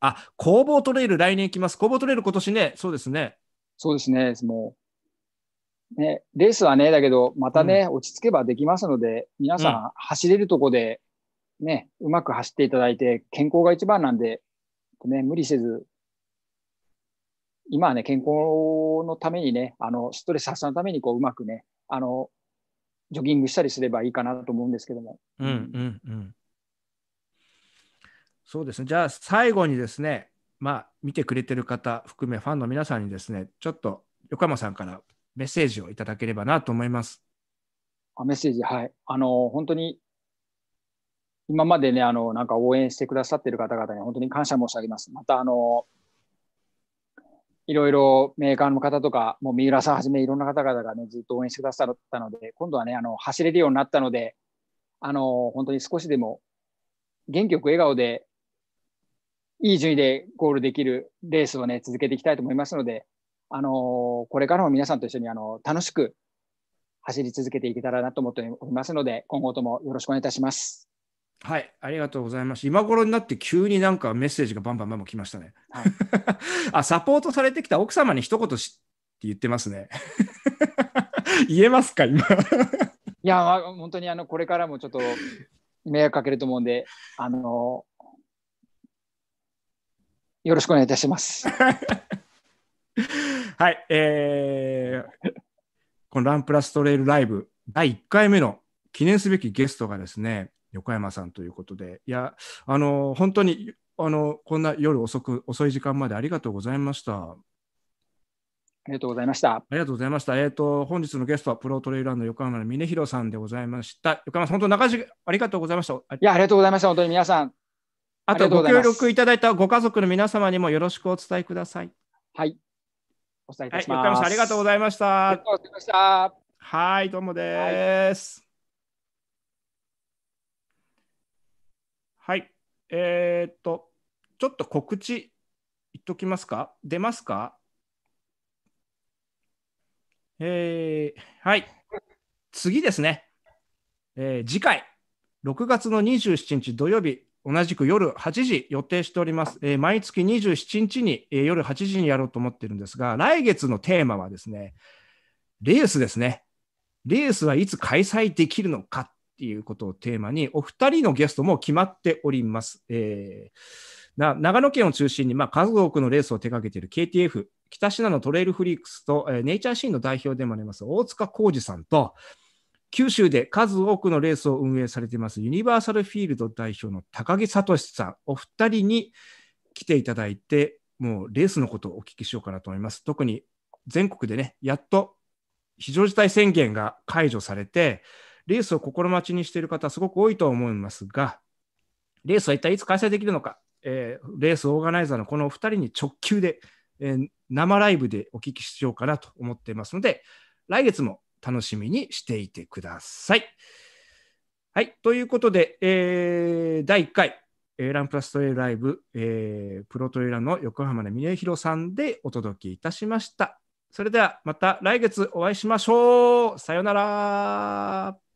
あ、工房トレイル来年行きます。工房トレイル今年ね、そうですね。そうですね、もう、ね、レースはね、だけど、またね、うん、落ち着けばできますので、皆さん、走れるとこで、ね、うまく走っていただいて、健康が一番なんで、ね、無理せず、今はね、健康のためにね、あの、ストレス発散のために、こう、うまくね、あの、ジョギングしたりすればいいかなと思うんですけども。うんうんうん。そうですね。じゃあ最後にですね、まあ、見てくれてる方含めファンの皆さんにですね、ちょっと横山さんからメッセージをいただければなと思います。あメッセージ、はい。あの、本当に今までね、あの、なんか応援してくださっている方々に本当に感謝申し上げます。また、あの、いろいろメーカーの方とか、もう三浦さんはじめいろんな方々がね、ずっと応援してくださったので、今度はね、あの、走れるようになったので、あの、本当に少しでも元気よく笑顔でいい順位でゴールできるレースをね、続けていきたいと思いますので、あのこれからも皆さんと一緒に、あの楽しく走り続けていけたらなと思っておりますので、今後ともよろしくお願いいたします。はい、ありがとうございます。今頃になって急になんかメッセージがバンバンバンバン来ましたね。はい、[laughs] あ、サポートされてきた奥様に一言しって言ってますね。[laughs] 言えますか、今。[laughs] いや、本当にあのこれからもちょっと迷惑かけると思うんで、あのよろしくお願いいたします。[laughs] はい、えー、このランプラストレイルライブ第1回目の記念すべきゲストがですね、横山さんということで、いや、あの、本当に、あの、こんな夜遅く、遅い時間までありがとうございました。ありがとうございました。ありがとうございました。えっ、ー、と、本日のゲストはプロトレイランド横山の峰弘さんでございました。横山さん、本当、中島ありがとうございました。いや、ありがとうございました。本当に皆さん、あとご協力いただいたご家族の皆様にもよろしくお伝えください。はい。お伝えいたします。はい、ありがとうございました。ありがとうございました。はい、どうもです。はい、はい、えー、っと、ちょっと告知言っときますか出ますかえー、はい。次ですね。えー、次回、6月の27日土曜日、同じく夜8時予定しております。えー、毎月27日に、えー、夜8時にやろうと思ってるんですが、来月のテーマはですね、レースですね。レースはいつ開催できるのかっていうことをテーマに、お二人のゲストも決まっております。えー、長野県を中心に、まあ、数多くのレースを手掛けている KTF、北品のトレイルフリークスと、えー、ネイチャーシーンの代表でもあります、大塚浩二さんと、九州で数多くのレースを運営されていますユニバーサルフィールド代表の高木聡さん、お二人に来ていただいて、もうレースのことをお聞きしようかなと思います。特に全国でね、やっと非常事態宣言が解除されて、レースを心待ちにしている方、すごく多いと思いますが、レースは一体いつ開催できるのか、えー、レースオーガナイザーのこのお二人に直球で、えー、生ライブでお聞きしようかなと思っていますので、来月も楽しみにしていてください。はい、ということで、えー、第1回、えランプラストレイライブ、えー、プロトレーラーの横浜で峰弘さんでお届けいたしました。それではまた来月お会いしましょう。さようなら。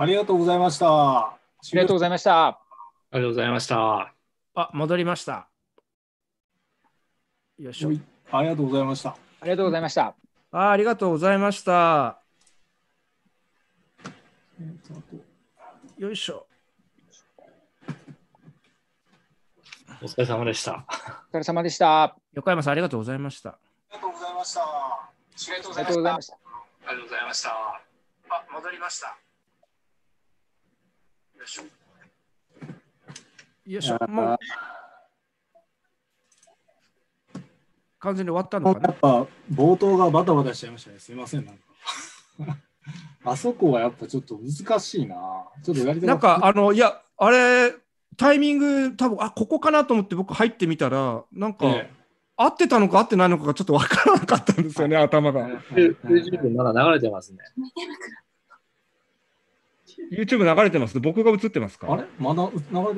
ありがとうございました。ありがとうございました。ありがとうございました。あ、戻りました。よしょ。ありがとうございました。ありがとうございました。あありがとうございました。よいしょ。お疲れ様でした。お疲れ様でした。横山さん、ありがとうございました。ありがとうございました。ありがとうございました。ありがとうございました。あ、戻りました。しょう。よいしょ、もう。完全に終わったのかなやっぱ冒頭がバタバタしちゃいましたね。すみません、なんか。[laughs] あそこはやっぱちょっと難しいな。ちょっとやりたなんか、あの、いや、あれ、タイミング、多分あここかなと思って僕入ってみたら、なんか、ええ、合ってたのか合ってないのかがちょっと分からなかったんですよね、頭が。90分まだ流れてますね。YouTube 流れてます僕が映ってますかあれまだ流れて